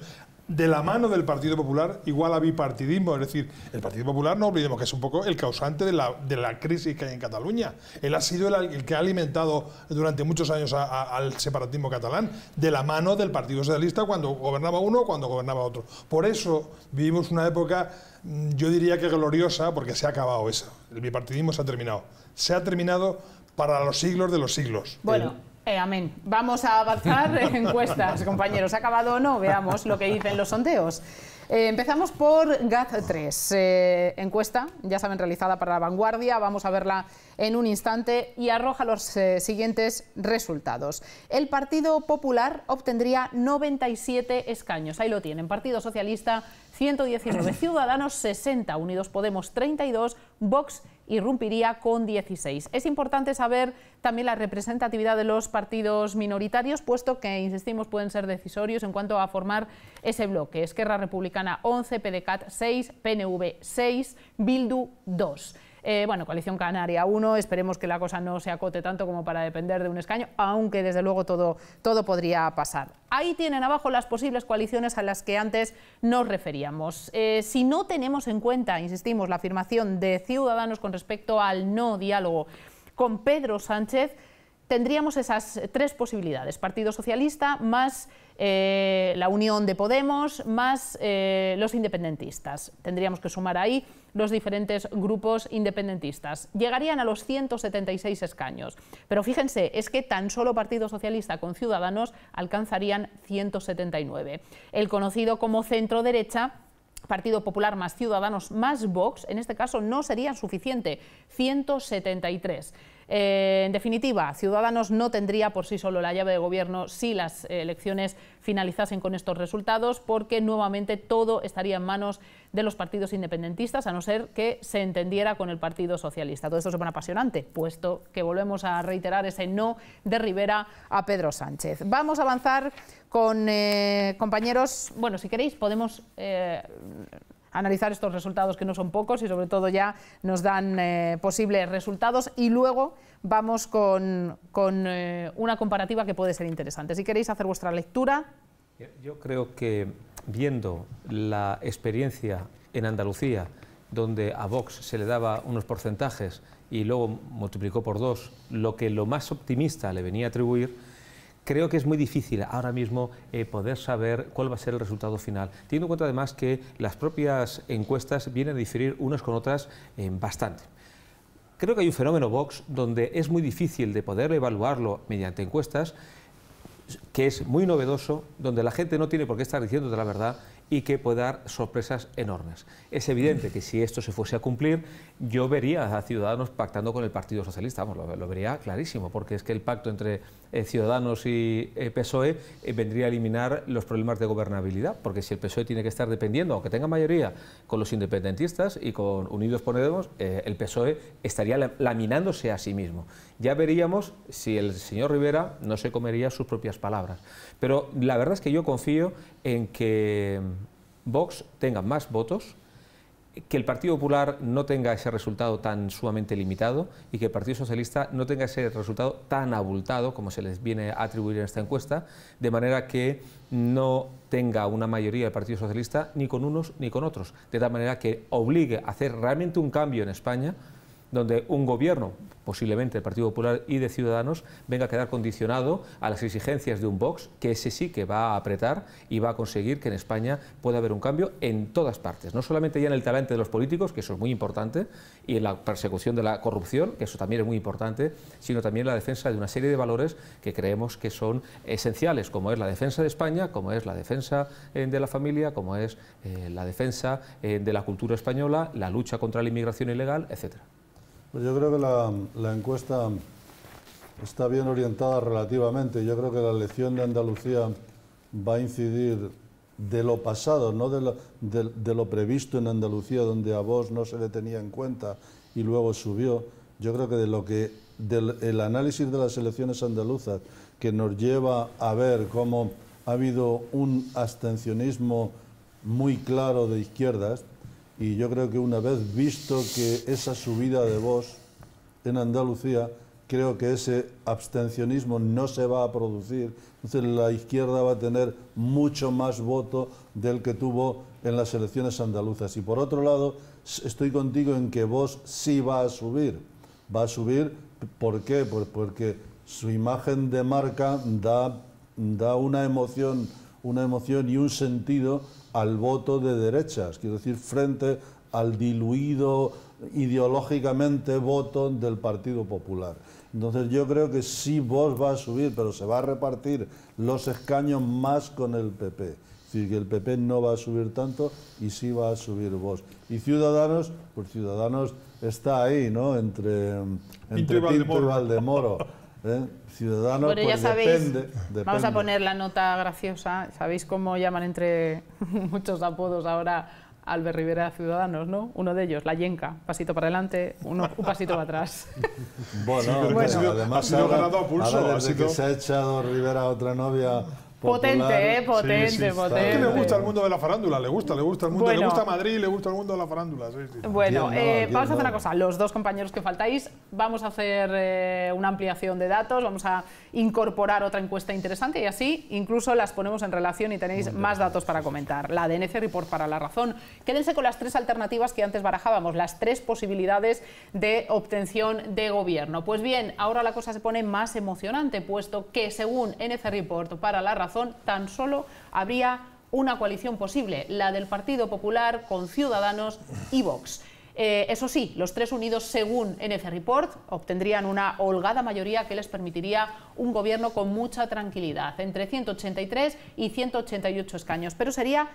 de la mano del Partido Popular igual a bipartidismo. Es decir, el Partido Popular no olvidemos que es un poco el causante de la, crisis que hay en Cataluña. Él ha sido el, que ha alimentado durante muchos años al separatismo catalán, de la mano del Partido Socialista cuando gobernaba uno cuando gobernaba otro. Por eso vivimos una época, mm, yo diría que gloriosa, porque se ha acabado eso. El bipartidismo se ha terminado. Se ha terminado para los siglos de los siglos. Bueno, eh, amén. Vamos a avanzar encuestas, compañeros. ¿Ha acabado o no? Veamos lo que dicen los sondeos. Eh, empezamos por GAT3, eh, encuesta, ya saben, realizada para la vanguardia. Vamos a verla en un instante y arroja los siguientes resultados. El Partido Popular obtendría 97 escaños. Ahí lo tienen. Partido Socialista 119, Ciudadanos 60, Unidos Podemos 32, Vox irrumpiría con 16. Es importante saber también la representatividad de los partidos minoritarios, puesto que, insistimos, pueden ser decisorios en cuanto a formar ese bloque. Esquerra Republicana 11, PDCAT 6, PNV 6, Bildu 2. Eh, bueno, coalición canaria 1, esperemos que la cosa no se acote tanto como para depender de un escaño, aunque desde luego todo, todo podría pasar. Ahí tienen abajo las posibles coaliciones a las que antes nos referíamos. Eh, si no tenemos en cuenta, insistimos, la afirmación de Ciudadanos con respecto al no diálogo con Pedro Sánchez, tendríamos esas tres posibilidades, Partido Socialista más eh, la unión de Podemos más eh, los independentistas. Tendríamos que sumar ahí los diferentes grupos independentistas. Llegarían a los 176 escaños, pero fíjense, es que tan solo Partido Socialista con Ciudadanos alcanzarían 179. El conocido como centro derecha Partido Popular más Ciudadanos más Vox, en este caso no sería suficiente, 173. Eh, en definitiva, Ciudadanos no tendría por sí solo la llave de gobierno si las elecciones finalizasen con estos resultados, porque nuevamente todo estaría en manos de los partidos independentistas, a no ser que se entendiera con el Partido Socialista. Todo esto es apasionante, puesto que volvemos a reiterar ese no de Rivera a Pedro Sánchez. Vamos a avanzar con eh, compañeros. Bueno, si queréis, podemos. Eh, analizar estos resultados que no son pocos y sobre todo ya nos dan eh, posibles resultados y luego vamos con, eh, una comparativa que puede ser interesante. Si queréis hacer vuestra lectura. Yo creo que viendo la experiencia en Andalucía, donde a Vox se le daba unos porcentajes y luego multiplicó por dos lo que lo más optimista le venía a atribuir, creo que es muy difícil ahora mismo eh, poder saber cuál va a ser el resultado final, teniendo en cuenta además que las propias encuestas vienen a diferir unas con otras eh, bastante. Creo que hay un fenómeno Vox donde es muy difícil de poder evaluarlo mediante encuestas, que es muy novedoso, donde la gente no tiene por qué estar diciéndote la verdad y que puede dar sorpresas enormes. Es evidente que si esto se fuese a cumplir, yo vería a Ciudadanos pactando con el Partido Socialista, vamos, lo, lo vería clarísimo, porque es que el pacto entre eh, Ciudadanos y eh, PSOE, eh, vendría a eliminar los problemas de gobernabilidad, porque si el PSOE tiene que estar dependiendo, aunque tenga mayoría, con los independentistas y con Unidos Podemos, el PSOE estaría laminándose a sí mismo. Ya veríamos si el señor Rivera no se comería sus propias palabras. Pero la verdad es que yo confío en que mm, Vox tenga más votos que el Partido Popular no tenga ese resultado tan sumamente limitado y que el Partido Socialista no tenga ese resultado tan abultado como se les viene a atribuir en esta encuesta, de manera que no tenga una mayoría del Partido Socialista ni con unos ni con otros, de tal manera que obligue a hacer realmente un cambio en España donde un gobierno, posiblemente el Partido Popular y de Ciudadanos, venga a quedar condicionado a las exigencias de un Vox, que ese sí que va a apretar y va a conseguir que en España pueda haber un cambio en todas partes, no solamente ya en el talento de los políticos, que eso es muy importante, y en la persecución de la corrupción, que eso también es muy importante, sino también en la defensa de una serie de valores que creemos que son esenciales, como es la defensa de España, como es la defensa eh, de la familia, como es eh, la defensa eh, de la cultura española, la lucha contra la inmigración ilegal, etcétera. Pues yo creo que la, encuesta está bien orientada relativamente. Yo creo que la elección de Andalucía va a incidir de lo pasado, no de lo, previsto en Andalucía, donde a vos no se le tenía en cuenta y luego subió. Yo creo que de lo que del el análisis de las elecciones andaluzas que nos lleva a ver cómo ha habido un abstencionismo muy claro de izquierdas, y yo creo que una vez visto que esa subida de voz en Andalucía, creo que ese abstencionismo no se va a producir. Entonces la izquierda va a tener mucho más voto del que tuvo en las elecciones andaluzas. Y por otro lado, estoy contigo en que vos sí va a subir. Va a subir, ¿por qué? Pues porque su imagen de marca da, da una emoción una emoción y un sentido al voto de derechas, quiero decir, frente al diluido ideológicamente voto del Partido Popular. Entonces yo creo que sí vos va a subir, pero se va a repartir los escaños más con el PP. Es decir, que el PP no va a subir tanto y sí va a subir vos. Y Ciudadanos, pues Ciudadanos está ahí, ¿no? Entre, entre Pinto y Valdemoro. ¿eh? Ciudadanos pues depende, Vamos a poner la nota graciosa. Sabéis cómo llaman entre muchos apodos ahora Albert Rivera Ciudadanos, ¿no? Uno de ellos, la Yenca, pasito para adelante, uno, un pasito para atrás. Bueno, además ha sido, ganado a pulso. que se ha echado Rivera a otra novia Potente, ¿eh? potente, potente. ¿A le gusta el mundo de la farándula, le gusta, le gusta el mundo, le gusta Madrid, le gusta el mundo de la farándula. bueno, eh, vamos a hacer una cosa, los dos compañeros que faltáis, vamos a hacer eh, una ampliación de datos, vamos a incorporar otra encuesta interesante y así incluso las ponemos en relación y tenéis más datos para comentar. La de NC Report para la razón. Quédense con las tres alternativas que antes barajábamos, las tres posibilidades de obtención de gobierno. Pues bien, ahora la cosa se pone más emocionante, puesto que según NC Report para la razón, tan solo habría una coalición posible, la del Partido Popular con Ciudadanos y Vox. Eh, eso sí, los tres unidos, según NF Report, obtendrían una holgada mayoría que les permitiría un gobierno con mucha tranquilidad, entre 183 y 188 escaños. Pero sería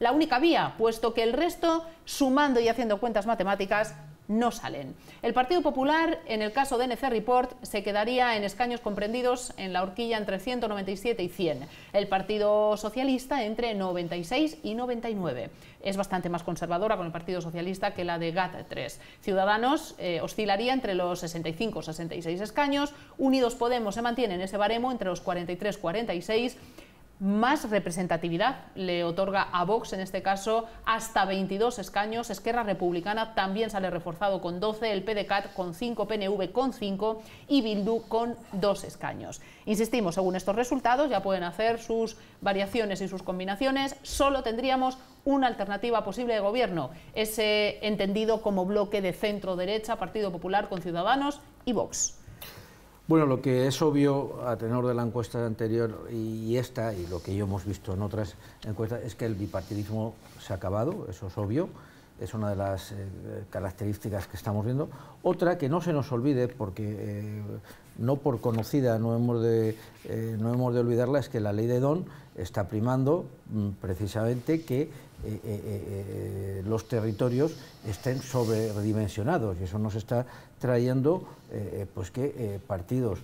la única vía, puesto que el resto, sumando y haciendo cuentas matemáticas, no salen. El Partido Popular, en el caso de NC Report, se quedaría en escaños comprendidos en la horquilla entre 197 y 100. El Partido Socialista entre 96 y 99. Es bastante más conservadora con el Partido Socialista que la de GAT3. Ciudadanos eh, oscilaría entre los 65 y 66 escaños. Unidos Podemos se mantiene en ese baremo entre los 43 y 46 más representatividad le otorga a Vox, en este caso, hasta 22 escaños. Esquerra Republicana también sale reforzado con 12, el PDCAT con 5, PNV con 5 y Bildu con 2 escaños. Insistimos, según estos resultados, ya pueden hacer sus variaciones y sus combinaciones. Solo tendríamos una alternativa posible de gobierno, ese entendido como bloque de centro-derecha, Partido Popular con Ciudadanos y Vox. Bueno, lo que es obvio a tenor de la encuesta anterior y esta, y lo que yo hemos visto en otras encuestas, es que el bipartidismo se ha acabado, eso es obvio, es una de las eh, características que estamos viendo. Otra que no se nos olvide, porque eh, no por conocida no hemos, de, eh, no hemos de olvidarla, es que la ley de Don está primando mm, precisamente que eh, eh, eh, los territorios estén sobredimensionados y eso nos está trayendo pues que partidos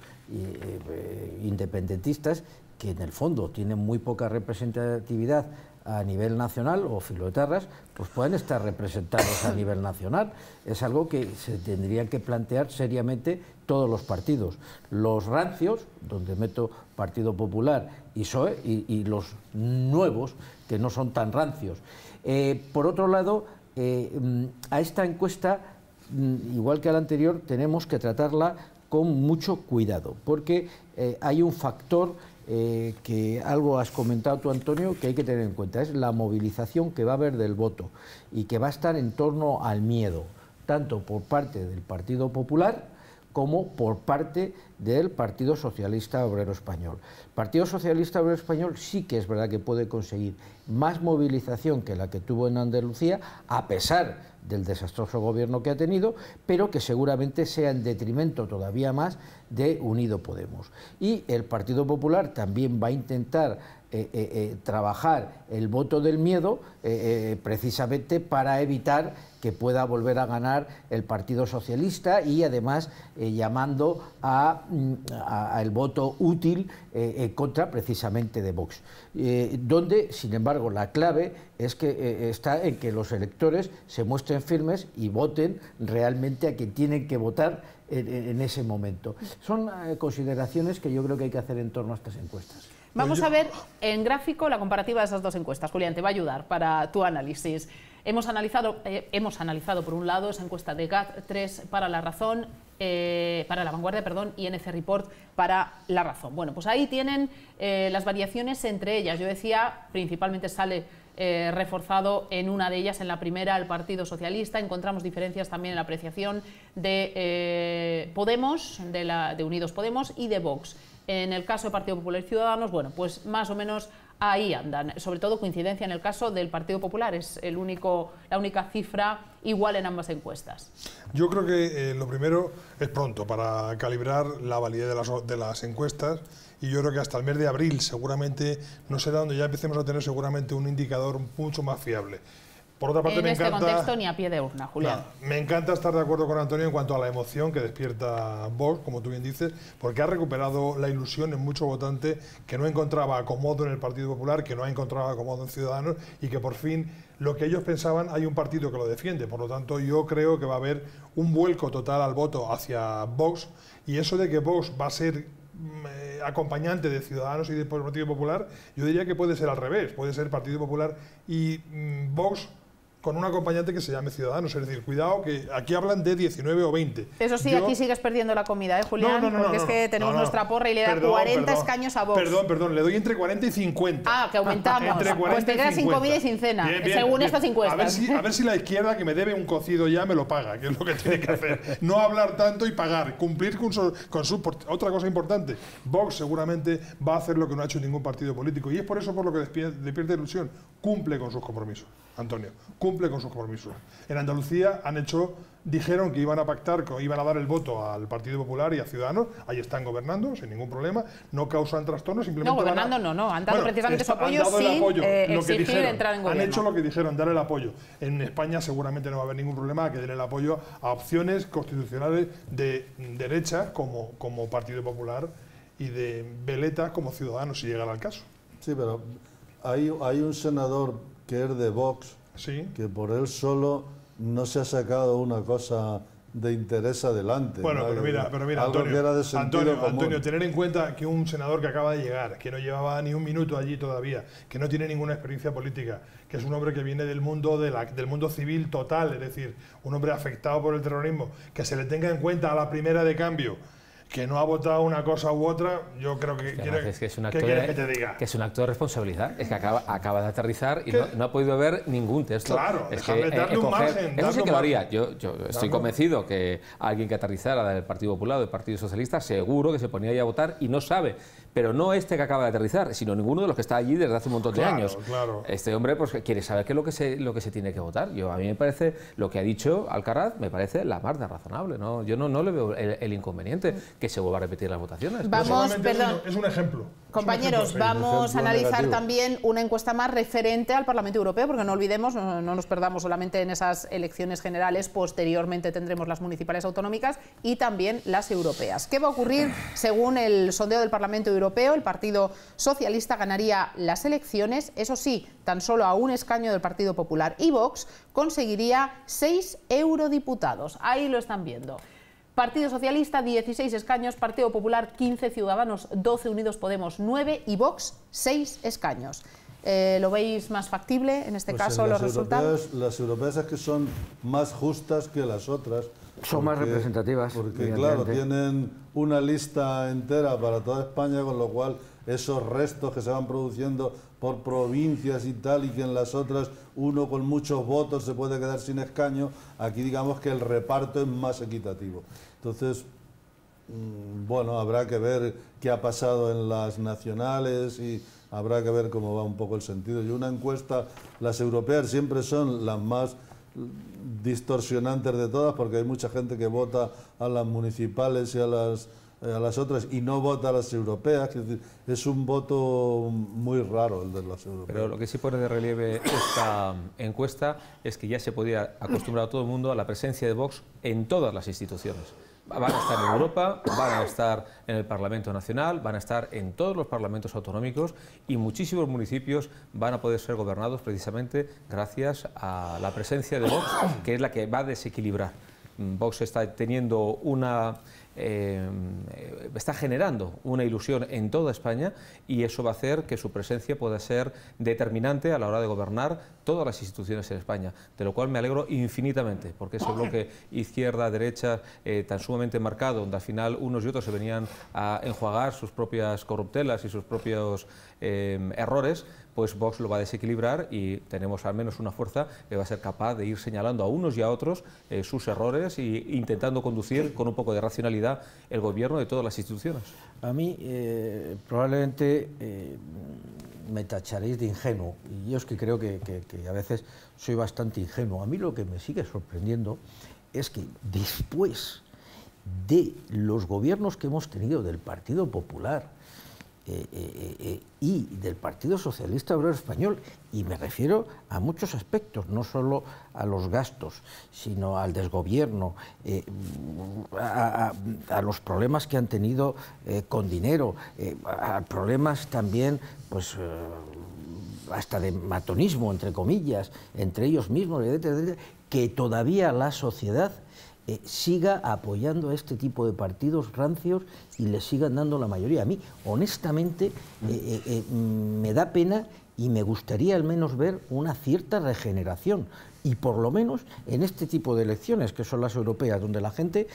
independentistas que en el fondo tienen muy poca representatividad a nivel nacional o filoetarras, pues pueden estar representados a nivel nacional. Es algo que se tendría que plantear seriamente todos los partidos. Los rancios, donde meto Partido Popular y, y, los nuevos, que no son tan rancios. Eh, por otro lado, eh, mm, a esta encuesta, mm, igual que a la anterior, tenemos que tratarla con mucho cuidado, porque eh, hay un factor que algo has comentado tú, Antonio, que hay que tener en cuenta, es la movilización que va a haber del voto y que va a estar en torno al miedo, tanto por parte del Partido Popular como por parte del Partido Socialista Obrero Español. El Partido Socialista Obrero Español sí que es verdad que puede conseguir más movilización que la que tuvo en Andalucía, a pesar del desastroso gobierno que ha tenido, pero que seguramente sea en detrimento todavía más de Unido Podemos. Y el Partido Popular también va a intentar eh, eh, eh, trabajar el voto del miedo precisamente para evitar que pueda volver a ganar el Partido Socialista y además llamando mm, a, el voto útil contra precisamente de Vox. donde, sin embargo, la clave es que está en que los electores se muestren firmes y voten realmente a quien tienen que votar en ese momento. Son consideraciones que yo creo que hay que hacer en torno a estas encuestas. Vamos pues a ver en gráfico la comparativa de esas dos encuestas. Julián, te va a ayudar para tu análisis. Hemos analizado, eh, hemos analizado por un lado esa encuesta de GAT3 para la razón, eh, para la vanguardia, perdón, y NC Report para la razón. Bueno, pues ahí tienen eh, las variaciones entre ellas. Yo decía, principalmente sale reforzado en una de ellas, en la primera, el Partido Socialista. Encontramos diferencias también en la apreciación de Podemos, de, de, Unidos Podemos y de Vox. En el caso del Partido Popular y Ciudadanos, bueno, pues más o menos ahí andan. Sobre todo coincidencia en el caso del Partido Popular, es el único, la única cifra igual en ambas encuestas. Yo creo que eh, lo primero es pronto para calibrar la validez de las, de las encuestas y yo creo que hasta el mes de abril seguramente no será donde ya empecemos a tener seguramente un indicador mucho más fiable. Por otra parte, en este contexto ni a pie de urna, Julián. me encanta estar de acuerdo con Antonio en cuanto a la emoción que despierta Vox, como tú bien dices, porque ha recuperado la ilusión en muchos votantes que no encontraba acomodo en el Partido Popular, que no ha encontrado acomodo en Ciudadanos y que por fin lo que ellos pensaban hay un partido que lo defiende. Por lo tanto, yo creo que va a haber un vuelco total al voto hacia Vox y eso de que Vox va a ser mm, acompañante de Ciudadanos y del Partido Popular, yo diría que puede ser al revés, puede ser Partido Popular y mm, Vox con un acompañante que se llame Ciudadanos. Es decir, cuidado que aquí hablan de 19 o 20. Eso sí, aquí sigues perdiendo la comida, ¿eh, Julián? No, no, no, porque es que tenemos nuestra porra y le da 40 escaños a Vox. Perdón, perdón, le doy entre 40 y 50. Ah, que aumentamos. pues te quedas sin comida y sin cena, según estas encuestas. A ver, si, la izquierda que me debe un cocido ya me lo paga, que es lo que tiene que hacer. No hablar tanto y pagar, cumplir con su... Con otra cosa importante, Vox seguramente va a hacer lo que no ha hecho ningún partido político. Y es por eso por lo que pierde ilusión cumple con sus compromisos. Antonio, cumple con sus compromisos. En Andalucía han hecho, dijeron que iban a pactar, que iban a dar el voto al Partido Popular y a Ciudadanos, ahí están gobernando sin ningún problema, no causan trastornos, simplemente. No, gobernando no, no, han dado precisamente su apoyo, el apoyo eh, en Han hecho lo que dijeron, dar el apoyo. En España seguramente no va a haber ningún problema que den el apoyo a opciones constitucionales de derecha como, como Partido Popular y de veleta como Ciudadanos si llegara al caso. Sí, pero hay, un senador que es de Vox, que por él solo no se ha sacado una cosa de interés adelante. Bueno, pero mira, Antonio, tener en cuenta que un senador que acaba de llegar, que no llevaba ni un minuto allí todavía, que no tiene ninguna experiencia política, que es un hombre que viene del mundo del mundo civil total, es decir, un hombre afectado por el terrorismo, que se le tenga en cuenta a la primera de cambio que no ha votado una cosa u otra, yo creo que, es que un acto de, que te diga? Que es un acto de responsabilidad, es que acaba, acaba de aterrizar y no, ha podido ver ningún texto. Claro, es que, darle un margen. Eso varía. Yo, estoy convencido que alguien que aterrizara del Partido Popular o del Partido Socialista seguro que se ponía ahí a votar y no sabe pero no este que acaba de aterrizar, sino ninguno de los que está allí desde hace un montón de años. Este hombre pues, quiere saber qué es lo que, se, lo que se tiene que votar. Yo, a mí me parece, lo que ha dicho Alcaraz, me parece la más razonable. ¿no? Yo no, le veo el, inconveniente que se vuelva a repetir las votaciones. Vamos, Es un ejemplo. Compañeros, vamos a analizar también una encuesta más referente al Parlamento Europeo, porque no olvidemos, no, no, nos perdamos solamente en esas elecciones generales, posteriormente tendremos las municipales autonómicas y también las europeas. ¿Qué va a ocurrir según el sondeo del Parlamento Europeo? europeo, el Partido Socialista ganaría las elecciones, eso sí, tan solo a un escaño del Partido Popular. Y Vox conseguiría seis eurodiputados. Ahí lo están viendo. Partido Socialista 16 escaños, Partido Popular 15, Ciudadanos 12, Unidos Podemos 9 y Vox 6 escaños. Eh, ¿Lo veis más factible en este pues caso los resultados? las europeas que son más justas que las otras son más representativas. Porque, claro, tienen una lista entera para toda España, con lo cual esos restos que se van produciendo por provincias y tal, y que en las otras uno con muchos votos se puede quedar sin escaño, aquí digamos que el reparto es más equitativo. Entonces, mm, bueno, habrá que ver qué ha pasado en las nacionales y habrá que ver cómo va un poco el sentido. Y una encuesta, las europeas siempre son las más distorsionantes de todas, porque hay mucha gente que vota a las municipales y a las, eh, otras y no vota a las europeas. Es, es un voto muy raro el de las europeas. Pero lo que sí pone de relieve esta encuesta es que ya se podía acostumbrar a todo el mundo a la presencia de Vox en todas las instituciones van a estar en Europa, van a estar en el Parlamento Nacional, van a estar en todos los parlamentos autonómicos y muchísimos municipios van a poder ser gobernados precisamente gracias a la presencia de Vox, que es la que va a desequilibrar. Mm, Vox está teniendo una eh, está generando una ilusión en toda España y eso va a hacer que su presencia pueda ser determinante a la hora de gobernar todas las instituciones en España, de lo cual me alegro infinitamente, porque ese bloque izquierda-derecha eh, tan sumamente marcado, donde al final unos y otros se venían a enjuagar sus propias corruptelas y sus propios eh, errores, pues Vox lo va a desequilibrar y tenemos al menos una fuerza que va a ser capaz de ir señalando a unos y a otros eh, sus errores e intentando conducir con un poco de racionalidad el gobierno de todas las instituciones. A mí eh, probablemente eh, me tacharéis de ingenuo, y yo es que creo que a veces soy bastante ingenuo. A mí lo que me sigue sorprendiendo es que después de los gobiernos que hemos tenido del Partido Popular, eh, eh, eh, y del Partido Socialista Obrero Español, y me refiero a muchos aspectos, no solo a los gastos, sino al desgobierno, a, los problemas que han tenido con dinero, a problemas también, pues hasta de matonismo, entre comillas, entre ellos mismos, que todavía la sociedad eh, siga apoyando a este tipo de partidos rancios y le sigan dando la mayoría. A mí, honestamente, eh, eh, mm, me da pena y me gustaría al menos ver una cierta regeneración. Y por lo menos en este tipo de elecciones, que son las europeas, donde la gente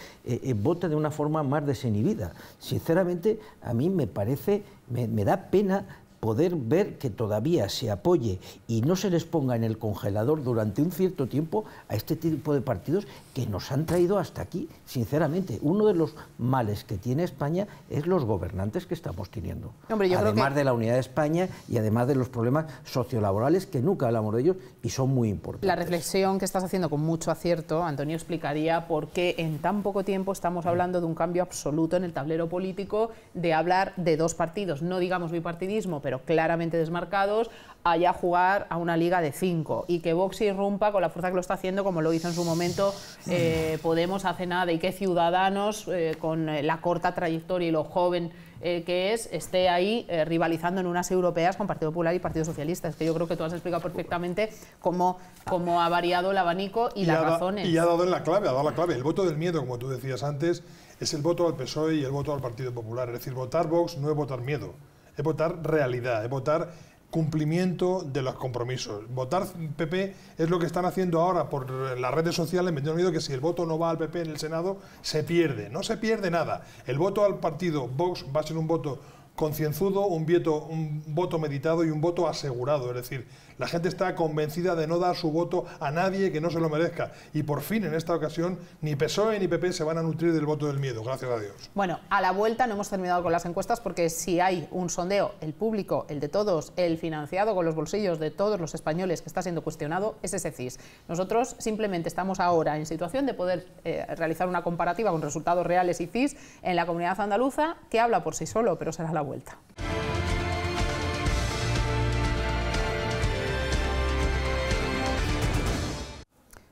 vota de una forma más desinhibida. Sinceramente, a mí me parece, me da pena poder ver que todavía se apoye y no se les ponga en el congelador durante un cierto tiempo a este tipo de partidos que nos han traído hasta aquí. Sinceramente, uno de los males que tiene España es los gobernantes que estamos teniendo. además de la unidad de España y además de los problemas sociolaborales que nunca hablamos de ellos y son muy importantes. La reflexión que estás haciendo con mucho acierto, Antonio, explicaría por qué en tan poco tiempo estamos hablando de un cambio absoluto en el tablero político de hablar de dos partidos, no digamos bipartidismo, pero claramente desmarcados, allá jugar a una liga de cinco y que Vox irrumpa con la fuerza que lo está haciendo como lo hizo en su momento eh, Podemos hace nada y que Ciudadanos eh, con eh, la corta trayectoria y lo joven que es esté ahí rivalizando en unas europeas con Partido Popular y Partido Socialista. Es que yo creo que tú has explicado perfectamente cómo, ha variado el abanico y, las razones. Y ha dado la clave, ha dado la clave. El voto del miedo, como tú decías antes, es el voto al PSOE y el voto al Partido Popular. Es decir, votar Vox no es votar miedo es votar realidad, es votar cumplimiento de los compromisos. Votar PP es lo que están haciendo ahora por las redes sociales, me han que si el voto no va al PP en el Senado, se pierde. No se pierde nada. El voto al partido Vox va a ser un voto concienzudo, un, un voto meditado y un voto asegurado. Es decir, la gente está convencida de no dar su voto a nadie que no se lo merezca. Y por fin, en esta ocasión, ni PSOE ni PP se van a nutrir del voto del miedo, gracias a Dios. Bueno, a la vuelta no hemos terminado con las encuestas porque si hay un sondeo, el público, el de todos, el financiado con los bolsillos de todos los españoles que está siendo cuestionado, es ese CIS. Nosotros simplemente estamos ahora en situación de poder eh, realizar una comparativa con resultados reales y CIS en la comunidad andaluza, que habla por sí solo, pero será la vuelta.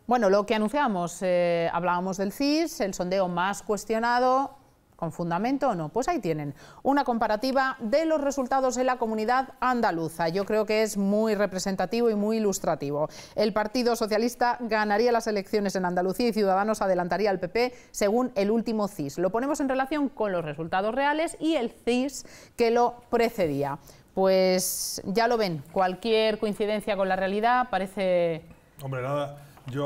Bueno, lo que anunciamos, eh, hablábamos del CIS, el sondeo más cuestionado, con fundamento o no. Pues ahí tienen una comparativa de los resultados en la comunidad andaluza. Yo creo que es muy representativo y muy ilustrativo. El Partido Socialista ganaría las elecciones en Andalucía y Ciudadanos adelantaría al PP según el último CIS. Lo ponemos en relación con los resultados reales y el CIS que lo precedía. Pues ya lo ven, cualquier coincidencia con la realidad parece... Hombre, nada,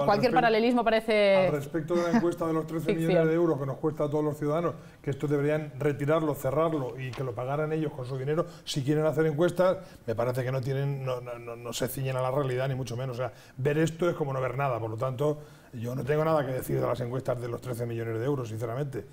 Cualquier paralelismo parece. Al respecto de la encuesta de los 13 millones de euros que nos cuesta a todos los ciudadanos, que esto deberían retirarlo, cerrarlo y que lo pagaran ellos con su dinero, si quieren hacer encuestas, me parece que no, tienen, no, no, no se ciñen a la realidad, ni mucho menos. O sea, ver esto es como no ver nada. Por lo tanto, yo no tengo nada que decir de las encuestas de los 13 millones de euros, sinceramente.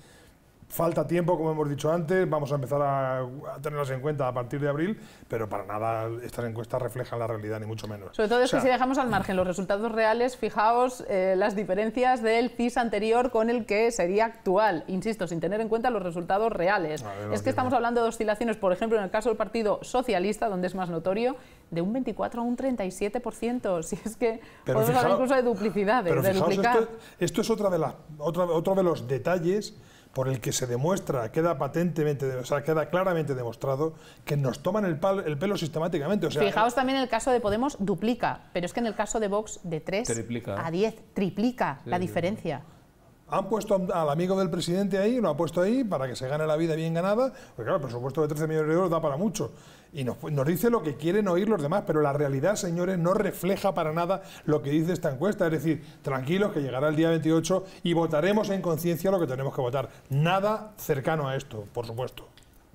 Falta tiempo, como hemos dicho antes, vamos a empezar a, tenerlos tenerlas en cuenta a partir de abril, pero para nada estas encuestas reflejan la realidad, ni mucho menos. Sobre todo es que si dejamos al margen los resultados reales, fijaos eh, las diferencias del CIS anterior con el que sería actual, insisto, sin tener en cuenta los resultados reales. es que estamos hablando de oscilaciones, por ejemplo, en el caso del Partido Socialista, donde es más notorio, de un 24 a un 37%, si es que podemos hablar incluso de duplicidades, Esto, es otra otra, otro de los detalles por el que se demuestra, queda patentemente, o sea, queda claramente demostrado que nos toman el, pelo sistemáticamente. Fijaos también en el caso de Podemos duplica, pero es que en el caso de Vox de 3 a 10 triplica la diferencia. Han puesto al amigo del presidente ahí, lo ha puesto ahí para que se gane la vida bien ganada, porque claro, el presupuesto de 13 millones de euros da para mucho y nos, dice lo que quieren oír los demás, pero la realidad, señores, no refleja para nada lo que dice esta encuesta. Es decir, tranquilos que llegará el día 28 y votaremos en conciencia lo que tenemos que votar. Nada cercano a esto, por supuesto.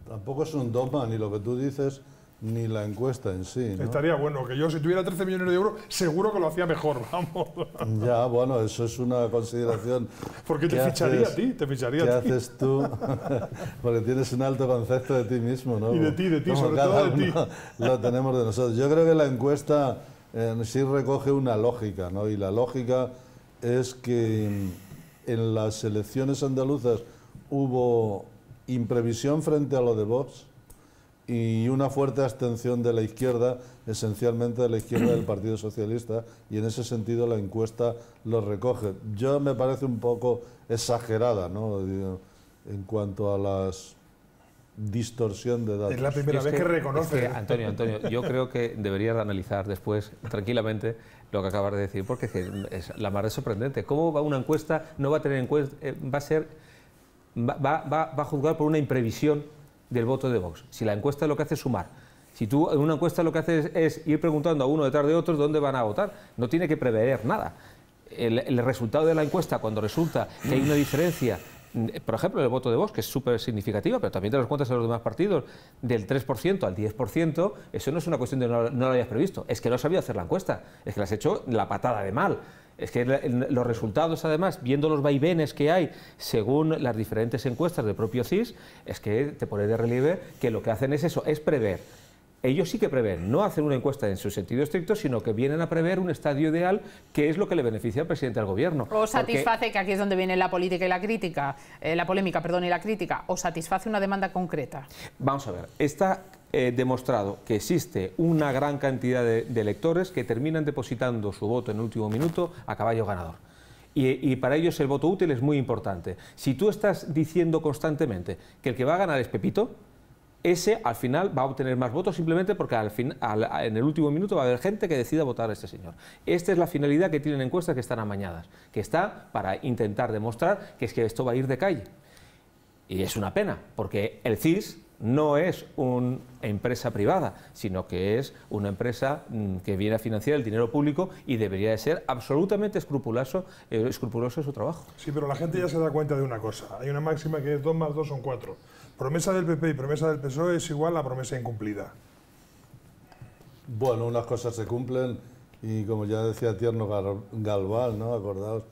Tampoco es un dogma, ni lo que tú dices ni la encuesta en sí. Estaría bueno, que yo si tuviera 13 millones de euros, seguro que lo hacía mejor, vamos. Ya, bueno, eso es una consideración. Porque te ficharía a ti, te ficharía haces tú? Porque tienes un alto concepto de ti mismo, ¿no? Y de ti, de ti, sobre todo de ti. Lo tenemos de nosotros. Yo creo que la encuesta eh, en sí recoge una lógica, ¿no? Y la lógica es que en las elecciones andaluzas hubo imprevisión frente a lo de Vox y una fuerte abstención de la izquierda, esencialmente de la izquierda del Partido Socialista, y en ese sentido la encuesta lo recoge. Yo me parece un poco exagerada, ¿no? En cuanto a las distorsión de datos. Es la primera vez que, reconoce. ¿eh? Antonio, Antonio, yo creo que deberías analizar después tranquilamente lo que acabas de decir, porque es, es la más sorprendente. ¿Cómo va una encuesta? No va a tener encuesta... Eh, va a ser, va, va a juzgar por una imprevisión del voto de Vox. Si la encuesta lo que hace es sumar. Si tú en una encuesta lo que haces es ir preguntando a uno detrás de otro dónde van a votar, no tiene que prever nada. El, resultado de la encuesta, cuando resulta que hay una diferencia mm, por ejemplo, el voto de Vox, que es súper significativa, pero también te lo cuentas de los demás partidos, del 3% al 10%, eso no es una cuestión de no, lo hayas previsto, es que no has sabido hacer la encuesta, es que la has hecho la patada de mal. Es que los resultados, además, viendo los vaivenes que hay según las diferentes encuestas del propio CIS, es que te pone de relieve que lo que hacen es eso, es prever ellos sí que preven, no hacen una encuesta en su sentido estricto, sino que vienen a prever un estadio ideal que es lo que le beneficia al presidente del gobierno. ¿O satisface, que aquí es donde viene la política y la crítica, eh, la polémica, perdón, y la crítica, o satisface una demanda concreta? Vamos a ver, esta eh, demostrado que existe una gran cantidad de, electores que terminan depositando su voto en el último minuto a caballo ganador. Y, para ellos el voto útil es muy importante. Si tú estás diciendo constantemente que el que va a ganar es Pepito, ese al final va a obtener más votos simplemente porque al en el último minuto va a haber gente que decida votar a este señor. Esta es la finalidad que tienen encuestas que están amañadas, que está para intentar demostrar que es que esto va a ir de calle. Y es una pena, porque el CIS no es una empresa privada, sino que es una empresa mm, que viene a financiar el dinero público y debería de ser absolutamente escrupuloso, eh, escrupuloso su trabajo. Sí, pero la gente ya se da cuenta de una cosa. Hay una máxima que es 2 más 2 son 4. Promesa del PP y promesa del PSOE es igual a promesa incumplida. Bueno, unas cosas se cumplen y como ya decía Tierno Galván, ¿no? Acordaos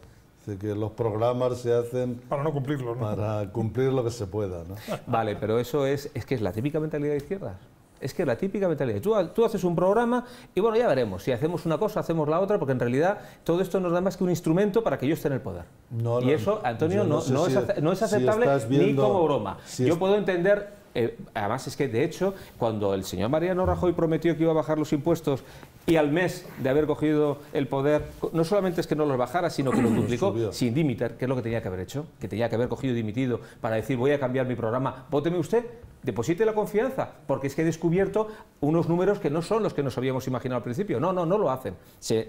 este, que los programas se hacen... Para no cumplirlo, Para cumplir lo que se pueda, ¿no? Vale, pero eso es, es que es la típica mentalidad de izquierdas. Es que la típica mentalidad. Tú, tú haces un programa y bueno, ya veremos. Si hacemos una cosa, hacemos la otra, porque en realidad todo esto nos da más que un instrumento para que yo esté en el poder. No, y eso, Antonio, no, no, es, no es aceptable ni como broma. Si yo puedo entender eh, además es que, de hecho, cuando el señor Mariano Rajoy prometió que iba a bajar los impuestos y al mes de haber cogido el poder, no solamente es que no los bajara, sino que lo duplicó sin dimitir, que es lo que tenía que haber hecho, que tenía que haber cogido y dimitido para decir voy a cambiar mi programa, vóteme usted, deposite la confianza, porque es que he descubierto unos números que no son los que nos habíamos imaginado al principio. No, no, no lo hacen. Se,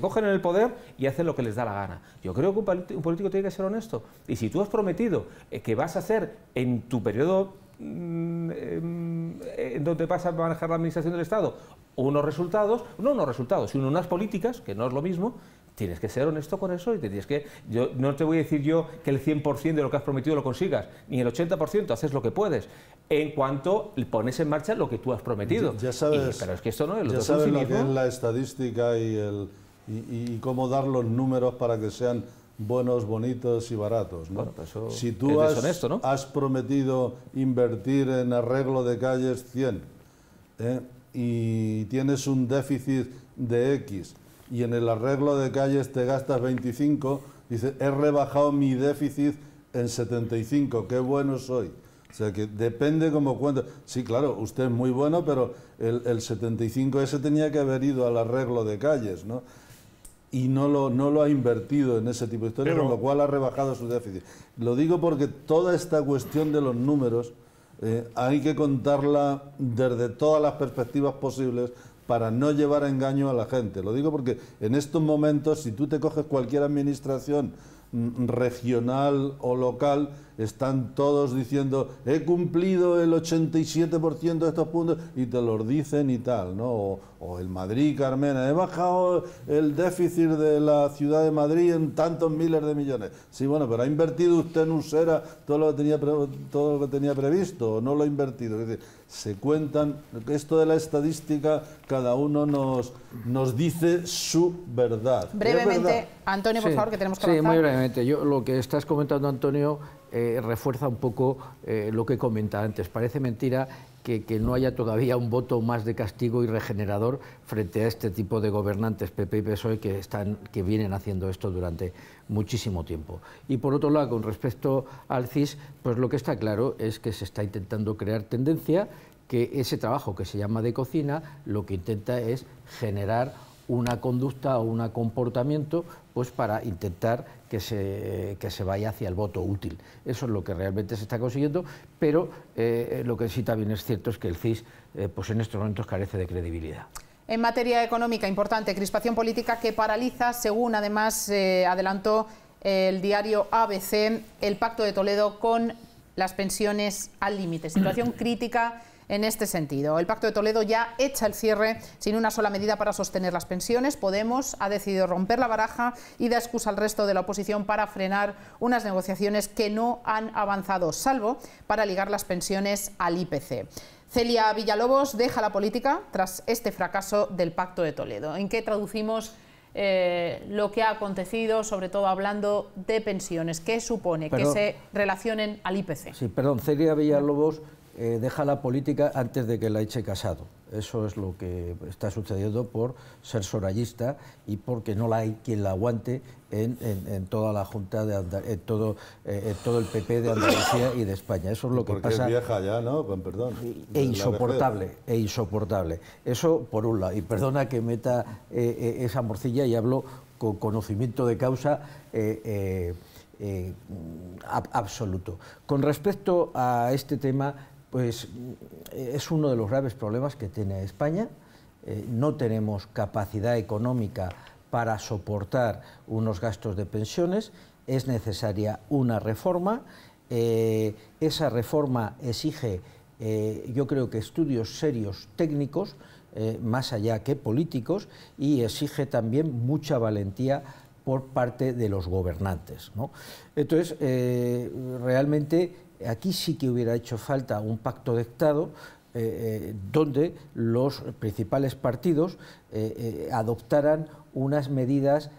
cogen en el poder y hacen lo que les da la gana. Yo creo que un, político tiene que ser honesto. Y si tú has prometido eh, que vas a hacer en tu periodo Mm, en em, eh, donde pasa a manejar la administración del Estado unos resultados, no unos resultados, sino unas políticas, que no es lo mismo, tienes que ser honesto con eso y tienes que... Yo, no te voy a decir yo que el 100% de lo que has prometido lo consigas, ni el 80%, haces lo que puedes, en cuanto pones en marcha lo que tú has prometido. Ya, sabes, pero es que esto no es lo Ya que la estadística y, y cómo dar los números para que sean ...buenos, bonitos y baratos. Pues si tú has, prometido invertir en arreglo de calles 100 ¿eh? y tienes un déficit de X y en el arreglo de calles te gastas 25, dices, he rebajado mi déficit en 75, qué bueno soy. O sea que depende como cuento... Sí, claro, usted es muy bueno, pero el, 75 ese tenía que haber ido al arreglo de calles, ¿no? y no lo, no lo ha invertido en ese tipo de historia con lo cual ha rebajado su déficit. Lo digo porque toda esta cuestión de los números eh, hay que contarla desde todas las perspectivas posibles para no llevar engaño a la gente. Lo digo porque en estos momentos, si tú te coges cualquier administración mm, regional o local, están todos diciendo, he cumplido el 87% de estos puntos, y te los dicen y tal, ¿no? O, el Madrid, Carmena, he bajado el déficit de la ciudad de Madrid en tantos miles de millones. Sí, bueno, pero ha invertido usted en un todo lo que tenía, todo lo que tenía previsto, o no lo ha invertido. se cuentan, esto de la estadística, cada uno nos, nos dice su verdad. Brevemente, Antonio, por favor, que tenemos que avanzar. Sí, muy brevemente. lo que estás comentando, Antonio, eh, refuerza un poco eh, lo que comentaba antes. Parece mentira que, no haya todavía un voto más de castigo y regenerador frente a este tipo de gobernantes PP y PSOE que, están, que vienen haciendo esto durante muchísimo tiempo. Y por otro lado, con respecto al CIS, pues lo que está claro es que se está intentando crear tendencia, que ese trabajo que se llama de cocina lo que intenta es generar una conducta o un comportamiento pues para intentar que se, que se vaya hacia el voto útil. Eso es lo que realmente se está consiguiendo, pero eh, eh, lo que sí también es cierto es que el CIS eh, pues en estos momentos carece de credibilidad. En materia económica, importante, crispación política que paraliza, según además adelantó el diario ABC, el pacto de Toledo con las pensiones al límite. Situación crítica en este sentido. El Pacto de Toledo ya echa el cierre sin una sola medida para sostener las pensiones. Podemos ha decidido romper la baraja y da excusa al resto de la oposición para frenar unas negociaciones que no han avanzado, salvo para ligar las pensiones al IPC. Celia Villalobos deja la política tras este fracaso del Pacto de Toledo. ¿En qué traducimos eh, lo que ha acontecido, sobre todo hablando de pensiones? ¿Qué supone que se relacionen al IPC? Sí, perdón, Celia Villalobos eh, deja la política antes de que la eche casado. Eso es lo que está sucediendo por ser sorallista y porque no la hay quien la aguante en, toda la Junta, de Andalucía... en, todo, eh, en todo el PP de Andalucía y de España. Eso es lo que porque Es vieja ya, ¿no? Perdón. E insoportable, e insoportable. Eso por un lado. Y perdona que meta eh, esa morcilla y hablo con conocimiento de causa. absoluto. Con respecto a este tema, pues eh, es uno de los graves problemas que tiene España. Eh, no tenemos capacidad económica para soportar unos gastos de pensiones, es necesaria una reforma. Eh, esa reforma exige, yo creo que estudios serios técnicos, más allá que políticos, y exige también mucha valentía por parte de los gobernantes. Entonces, realmente Aquí sí que hubiera hecho falta un pacto de Estado eh, eh, donde los principales partidos eh, adoptaran unas medidas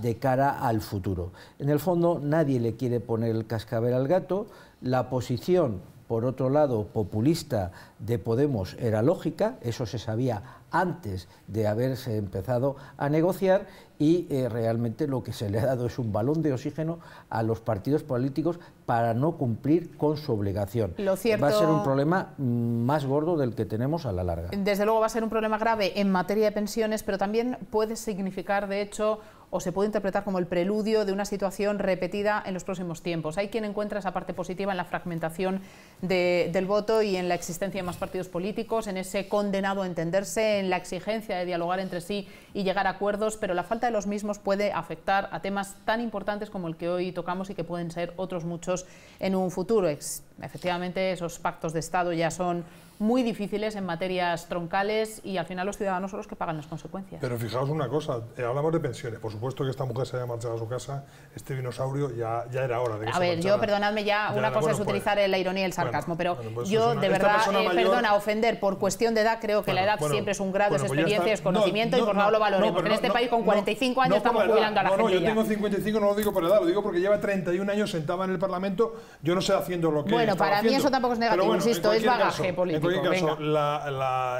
de cara al futuro. En el fondo nadie le quiere poner el cascabel al gato, la posición por otro lado populista de Podemos era lógica, eso se sabía antes de haberse empezado a negociar y eh, realmente lo que se le ha dado es un balón de oxígeno a los partidos políticos para no cumplir con su obligación. Lo cierto, va a ser un problema más gordo del que tenemos a la larga. Desde luego va a ser un problema grave en materia de pensiones, pero también puede significar, de hecho, o se puede interpretar como el preludio de una situación repetida en los próximos tiempos. Hay quien encuentra esa parte positiva en la fragmentación del voto y en la existencia de más partidos políticos, en ese condenado a entenderse, en la exigencia de dialogar entre sí y llegar a acuerdos, pero la falta de los mismos puede afectar a temas tan importantes como el que hoy tocamos y que pueden ser otros muchos en un futuro. Efectivamente, esos pactos de Estado ya son muy difíciles en materias troncales y al final los ciudadanos son los que pagan las consecuencias. Pero fijaos una cosa, eh, hablamos de pensiones, por supuesto que esta mujer se haya marchado a su casa, este dinosaurio ya, ya era hora de que A ver, yo perdonadme ya, una cosa es pues, utilizar la ironía y el sarcasmo, pero pues yo de verdad, eh, perdona, ofender por cuestión de edad, creo que la edad siempre es un grado, es pues experiencia, es conocimiento y por no, lo valoremos, porque en este país con 45 años estamos jubilando a la gente. No, yo tengo 55, no lo digo por edad, lo digo porque lleva 31 años sentada en el Parlamento, yo no sé haciendo lo que Bueno, para mí eso tampoco es negativo, insisto, es bagaje político en caso,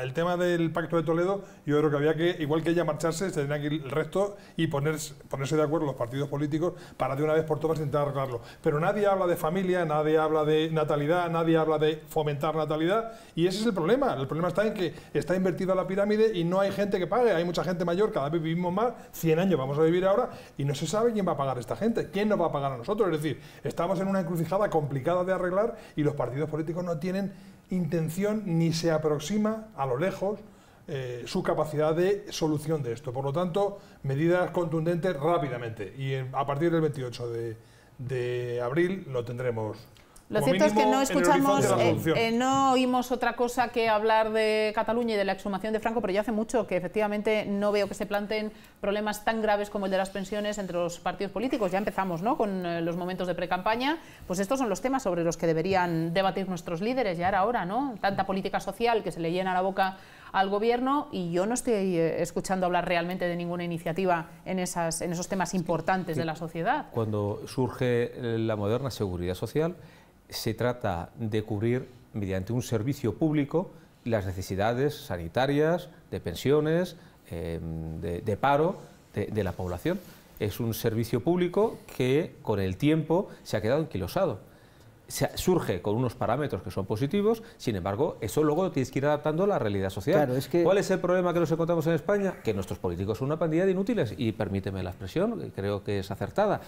el tema del Pacto de Toledo, yo creo que había que, igual que ella marcharse, se tenía que ir el resto y ponerse, ponerse de acuerdo los partidos políticos para de una vez por todas intentar arreglarlo. Pero nadie habla de familia, nadie habla de natalidad, nadie habla de fomentar natalidad y ese es el problema. El problema está en que está invertida la pirámide y no hay gente que pague, hay mucha gente mayor, cada vez vivimos más, 100 años vamos a vivir ahora y no se sabe quién va a pagar a esta gente, quién nos va a pagar a nosotros. Es decir, estamos en una encrucijada complicada de arreglar y los partidos políticos no tienen intención ni se aproxima a lo lejos eh, su capacidad de solución de esto. Por lo tanto, medidas contundentes rápidamente. Y a partir del 28 de abril lo tendremos lo cierto es que no escuchamos, eh, eh, no oímos otra cosa que hablar de Cataluña y de la exhumación de Franco, pero ya hace mucho que efectivamente no veo que se planteen problemas tan graves como el de las pensiones entre los partidos políticos. Ya empezamos ¿no? con eh, los momentos de precampaña, pues estos son los temas sobre los que deberían debatir nuestros líderes, ya ahora, ¿no? Tanta política social que se le llena la boca al gobierno y yo no estoy escuchando hablar realmente de ninguna iniciativa en, esas, en esos temas importantes de la sociedad. Cuando surge la moderna seguridad social, se trata de cubrir mediante un servicio público las necesidades sanitarias, de pensiones, em, de, paro de, la población. Es un servicio público que con el tiempo se ha quedado enquilosado. Se, surge con unos parámetros que son positivos, sin embargo, eso luego tienes que ir adaptando a la realidad social. es que... ¿Cuál es el problema que nos encontramos en España? Que nuestros políticos son una pandilla de inútiles, y permíteme la expresión, creo que es acertada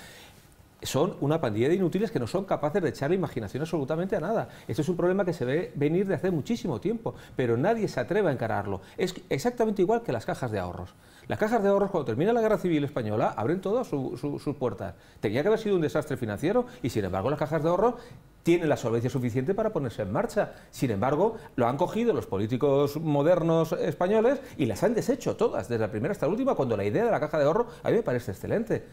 son una pandilla de inútiles que no son capaces de echarle imaginación absolutamente a nada. Esto es un problema que se ve venir de hace muchísimo tiempo, pero nadie se atreve a encararlo. Es exactamente igual que las cajas de ahorros. Las cajas de ahorros, cuando termina la guerra civil española, abren todas sus puertas. Tenía que haber sido un desastre financiero y, sin embargo, las cajas de ahorros tienen la solvencia suficiente para ponerse en marcha. Sin embargo, lo han cogido los políticos modernos españoles y las han deshecho todas, desde la primera hasta la última, cuando la idea de la caja de ahorro a mí me parece excelente.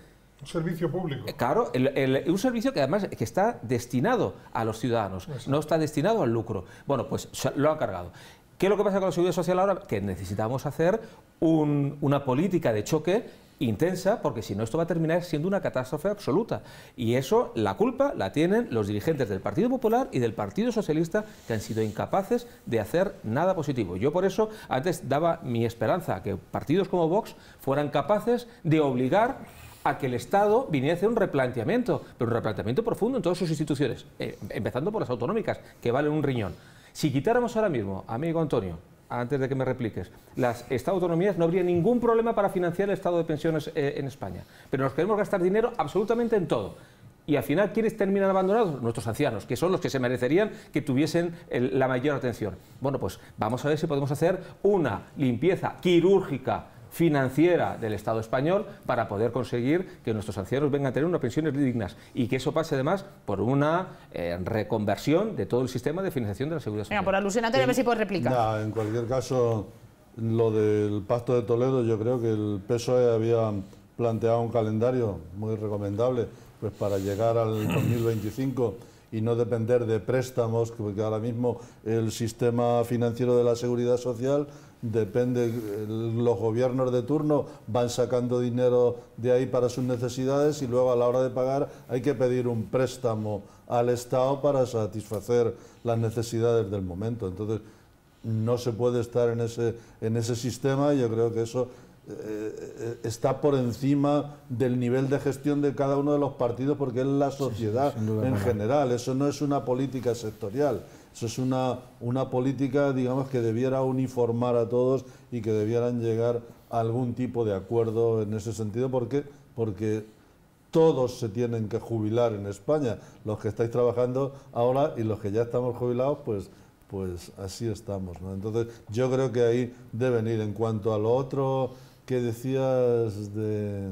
Un servicio público. Eh, claro, el, un servicio que además que está destinado a los ciudadanos, no está destinado al lucro. Bueno, pues lo han cargado. ¿Qué es lo que pasa con la seguridad social ahora? Que necesitamos hacer una política de choque intensa, porque si no esto va a terminar siendo una catástrofe absoluta. Y eso, la culpa la tienen los dirigentes del Partido Popular y del Partido Socialista, que han sido incapaces de hacer nada positivo. Yo por eso antes daba mi esperanza a que partidos como Vox fueran capaces de obligar a que el Estado viniera a hacer un replanteamiento, pero un replanteamiento profundo en todas sus instituciones, eh, empezando por las autonómicas, que valen un riñón. Si quitáramos ahora mismo, amigo Antonio, antes de que me repliques, las Estado autonomías no habría ningún problema para financiar el Estado de pensiones eh, en España. Pero nos queremos gastar dinero absolutamente en todo. Y al final, ¿quiénes terminan abandonados? Nuestros ancianos, que son los que se merecerían que tuviesen la mayor atención. Bueno, pues vamos a ver si podemos hacer una limpieza quirúrgica financiera del Estado español para poder conseguir que nuestros ancianos vengan a tener unas pensiones dignas y que eso pase además por una eh, reconversión de todo el sistema de financiación de la seguridad social. por alusionante, a ver si puedes replicar. en cualquier caso, lo del Pacto de Toledo, yo creo que el PSOE había planteado un calendario muy recomendable pues para llegar al 2025 y no depender de préstamos, porque ahora mismo el sistema financiero de la seguridad social depende, eh, los gobiernos de turno van sacando dinero de ahí para sus necesidades y luego a la hora de pagar hay que pedir un préstamo al Estado para satisfacer las necesidades del momento. Entonces, no se puede estar en ese, en ese sistema, yo creo que eso eh, eh, está por encima del nivel de gestión de cada uno de los partidos porque es la sociedad en general, eso no es una política sectorial. Eso es una, una política, digamos, que debiera uniformar a todos y que debieran llegar a algún tipo de acuerdo en ese sentido, porque, porque todos se tienen que jubilar en España, los que estáis trabajando ahora y los que ya estamos jubilados, pues pues así estamos. Entonces yo creo que ahí deben ir. En cuanto a lo otro que decías de...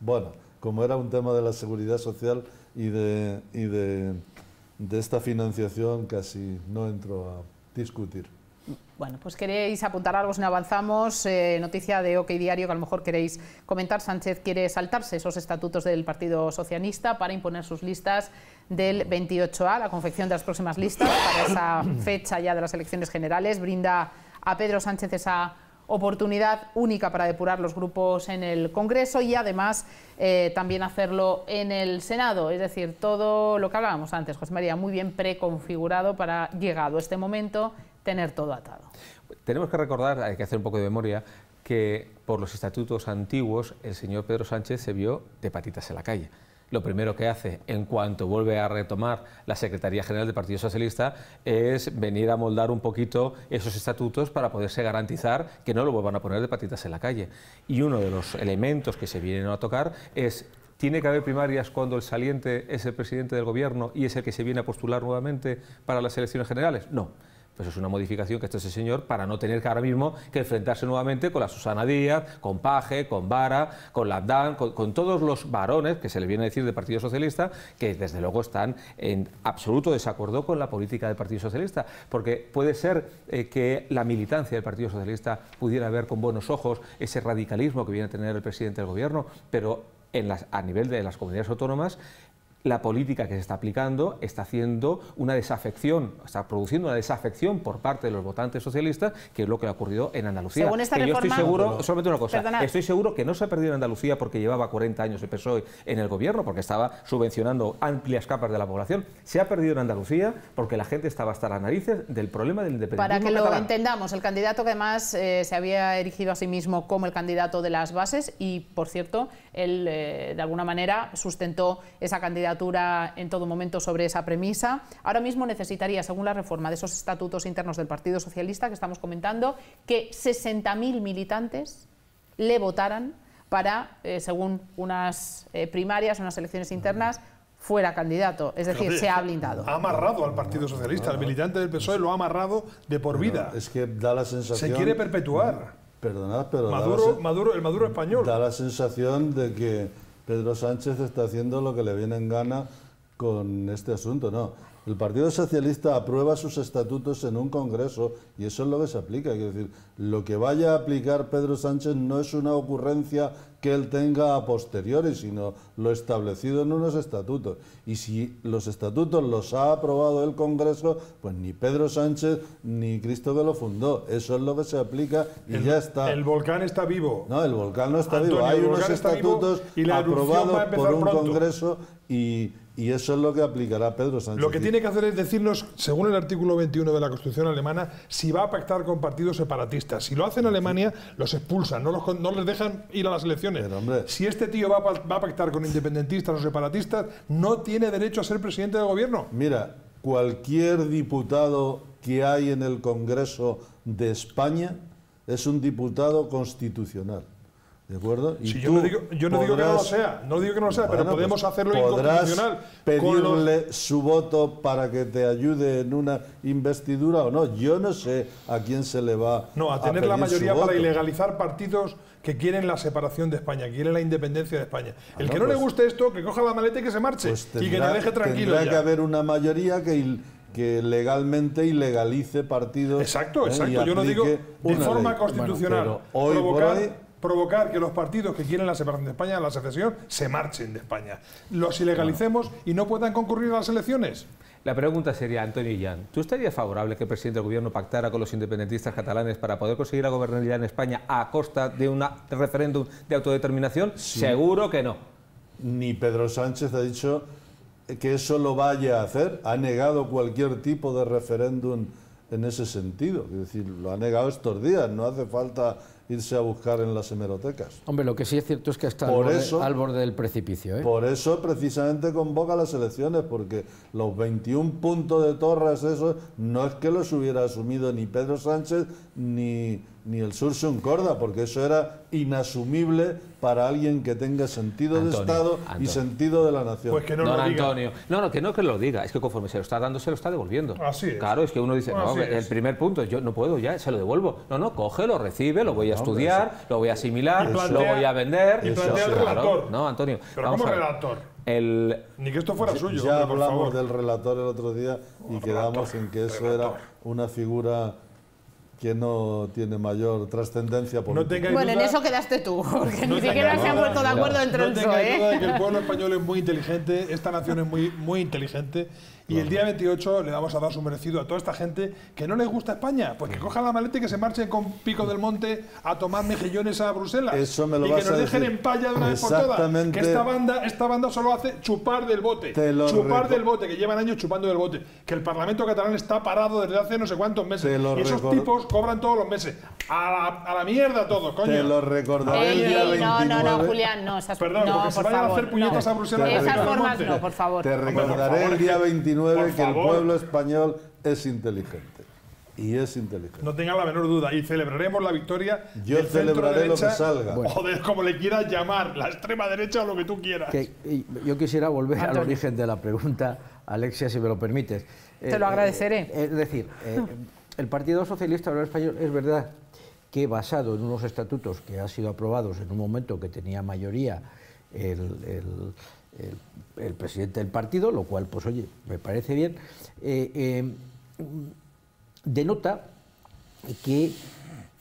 Bueno, como era un tema de la seguridad social y de, y de de esta financiación casi no entro a discutir. Bueno, pues queréis apuntar algo si no avanzamos. Eh, noticia de OK Diario que a lo mejor queréis comentar. Sánchez quiere saltarse esos estatutos del Partido Socialista para imponer sus listas del 28A, la confección de las próximas listas para esa fecha ya de las elecciones generales. Brinda a Pedro Sánchez esa oportunidad única para depurar los grupos en el Congreso y además eh, también hacerlo en el Senado. Es decir, todo lo que hablábamos antes, José María, muy bien preconfigurado para, llegado este momento, tener todo atado. Tenemos que recordar, hay que hacer un poco de memoria, que por los estatutos antiguos el señor Pedro Sánchez se vio de patitas en la calle lo primero que hace en cuanto vuelve a retomar la Secretaría General del Partido Socialista es venir a moldar un poquito esos estatutos para poderse garantizar que no lo vuelvan a poner de patitas en la calle. Y uno de los elementos que se vienen a tocar es ¿Tiene que haber primarias cuando el saliente es el presidente del gobierno y es el que se viene a postular nuevamente para las elecciones generales? No. Pues es una modificación que ha ese señor para no tener que ahora mismo que enfrentarse nuevamente con la Susana Díaz, con Paje, con Vara, con la con, con todos los varones que se le viene a decir del Partido Socialista, que desde luego están en absoluto desacuerdo con la política del Partido Socialista, porque puede ser eh, que la militancia del Partido Socialista pudiera ver con buenos ojos ese radicalismo que viene a tener el presidente del gobierno, pero a nivel de las comunidades autónomas la política que se está aplicando está haciendo una desafección, está produciendo una desafección por parte de los votantes socialistas, que es lo que ha ocurrido en Andalucía. yo estoy seguro, solamente una cosa, estoy seguro que no se ha perdido en Andalucía porque llevaba 40 años el PSOE en el gobierno, porque estaba subvencionando amplias capas de la población, se ha perdido en Andalucía porque la gente estaba hasta las narices del problema del independentismo. Para que lo entendamos, el candidato que además eh, se había erigido a sí mismo como el candidato de las bases y, por cierto, él eh, de alguna manera sustentó esa candidatura en todo momento sobre esa premisa. Ahora mismo necesitaría, según la reforma de esos estatutos internos del Partido Socialista que estamos comentando, que 60.000 militantes le votaran para, eh, según unas eh, primarias, unas elecciones internas, fuera candidato. Es decir, se ha blindado. Ha amarrado al Partido Socialista, al militante del PSOE lo ha amarrado de por vida. Es que da la sensación... Se quiere perpetuar. Perdonad, pero... Maduro, Maduro, el Maduro español. Da la sensación de que Pedro Sánchez está haciendo lo que le viene en gana con este asunto, ¿no? El Partido Socialista aprueba sus estatutos en un Congreso y eso es lo que se aplica. Quiero decir, lo que vaya a aplicar Pedro Sánchez no es una ocurrencia que él tenga a posteriori, sino lo establecido en unos estatutos. Y si los estatutos los ha aprobado el Congreso, pues ni Pedro Sánchez ni Cristo que lo fundó. Eso es lo que se aplica y ya está. El volcán está vivo. No, el volcán no está vivo. Hay unos estatutos aprobados por un Congreso y y eso es lo que aplicará Pedro Sánchez. Lo que tiene que hacer es decirnos, según el artículo 21 de la Constitución alemana, si va a pactar con partidos separatistas. Si lo hace en Alemania, los expulsan, no, los, no les dejan ir a las elecciones. si este tío va va a pactar con independentistas o separatistas, no tiene derecho a ser presidente del gobierno. Mira, cualquier diputado que hay en el Congreso de España es un diputado constitucional. ¿De acuerdo? Y yo, no digo, que no lo sea, no digo que no lo sea, pero pues podemos hacerlo incondicional. pedirle su voto para que te ayude en una investidura o no. Yo no sé a quién se le va a No, a, tener la mayoría para ilegalizar partidos que quieren la separación de España, que quieren la independencia de España. Ah, El que no le pues guste esto, que coja la maleta y que se marche pues y que la deje tranquilo. Tendrá que haber una mayoría que... que legalmente ilegalice partidos. Exacto, ¿eh? exacto. Yo no digo de forma constitucional. hoy, provocar que los partidos que quieren la separación de España, la secesión, se marchen de España. Los ilegalicemos y no puedan concurrir a las elecciones. La pregunta sería, Antonio Illán, ¿tú estarías favorable que el presidente del gobierno pactara con los independentistas catalanes para poder conseguir la gobernabilidad en España a costa de un referéndum de autodeterminación? Seguro que no. Ni Pedro Sánchez ha dicho que eso lo vaya a hacer. Ha negado cualquier tipo de referéndum en ese sentido. Es decir, lo ha negado estos días. No hace falta irse a buscar en las hemerotecas. Hombre, lo que sí es cierto es que está al, borde, del precipicio. ¿eh? Por eso precisamente convoca las elecciones, porque los 21 puntos de Torres, eso no es que los hubiera asumido ni Pedro Sánchez ni, ni el Sursun Corda, porque eso era inasumible para alguien que tenga sentido de Estado y sentido de la nación. Pues que no lo No, no, que no que lo diga. Es que conforme se lo está dando, se lo está devolviendo. Así Claro, es que uno dice, no, el primer punto, yo no puedo ya, se lo devuelvo. No, no, coge, lo recibe, lo voy a estudiar, lo voy a asimilar, lo voy a vender. Y plantea el relator. No, Antonio. Pero ¿cómo relator? Ni que esto fuera suyo. Ya hablamos del relator el otro día y quedamos en que eso era una figura que no tiene mayor trascendencia bueno, en eso quedaste tú, porque ni siquiera se han vuelto de acuerdo entre no el No duda de que el pueblo español es muy inteligente, esta nación es muy, muy inteligente y el día 28 le vamos a dar su merecido a toda esta gente que no les gusta España. Pues que cojan la maleta y que se marchen con Pico del Monte a tomar mejillones a Bruselas. Eso me lo y que nos dejen en palla de una vez por todas. Que esta banda, esta banda solo hace chupar del bote. Chupar del bote, que llevan años chupando del bote. Que el Parlamento catalán está parado desde hace no sé cuántos meses. Y esos tipos cobran todos los meses. A la, mierda todos, coño. Te lo recordaré el día 29. No, no, no, Julián, no. Perdón, no, porque se vayan a hacer puñetas a Bruselas. Esas formas no, por favor. Te recordaré el día 29 que el pueblo español es inteligente. Y es inteligente. No tenga la menor duda. Y celebraremos la victoria. Yo celebraré lo que salga. O como le quieras llamar, la extrema derecha o lo que tú quieras. Que, yo quisiera volver al origen de la pregunta, Alexia, si me lo permites. Te lo eh, eh, agradeceré. Eh, es decir, el Partido Socialista Español es verdad que basado en unos estatutos que han sido aprobados en un momento que tenía mayoría el el, presidente del partido, lo cual, pues oye, me parece bien, eh, eh, denota que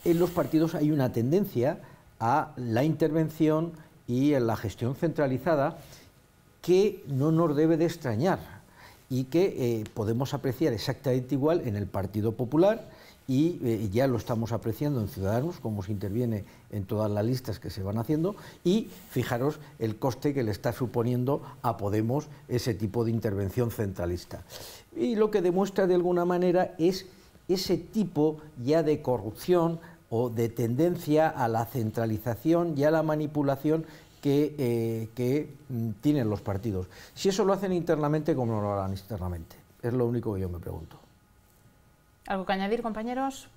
en los partidos hay una tendencia a la intervención y a la gestión centralizada que no nos debe de extrañar y que eh, podemos apreciar exactamente igual en el Partido Popular, eh, y ya lo estamos apreciando en Ciudadanos, cómo se interviene en todas las listas que se van haciendo, y fijaros el coste que le está suponiendo a Podemos ese tipo de intervención centralista. Y lo que demuestra de alguna manera es ese tipo ya de corrupción o de tendencia a la centralización y a la manipulación que, eh, que mm, tienen los partidos. Si eso lo hacen internamente, ¿cómo lo harán externamente? Es lo único que yo me pregunto. ¿Algo que añadir, compañeros?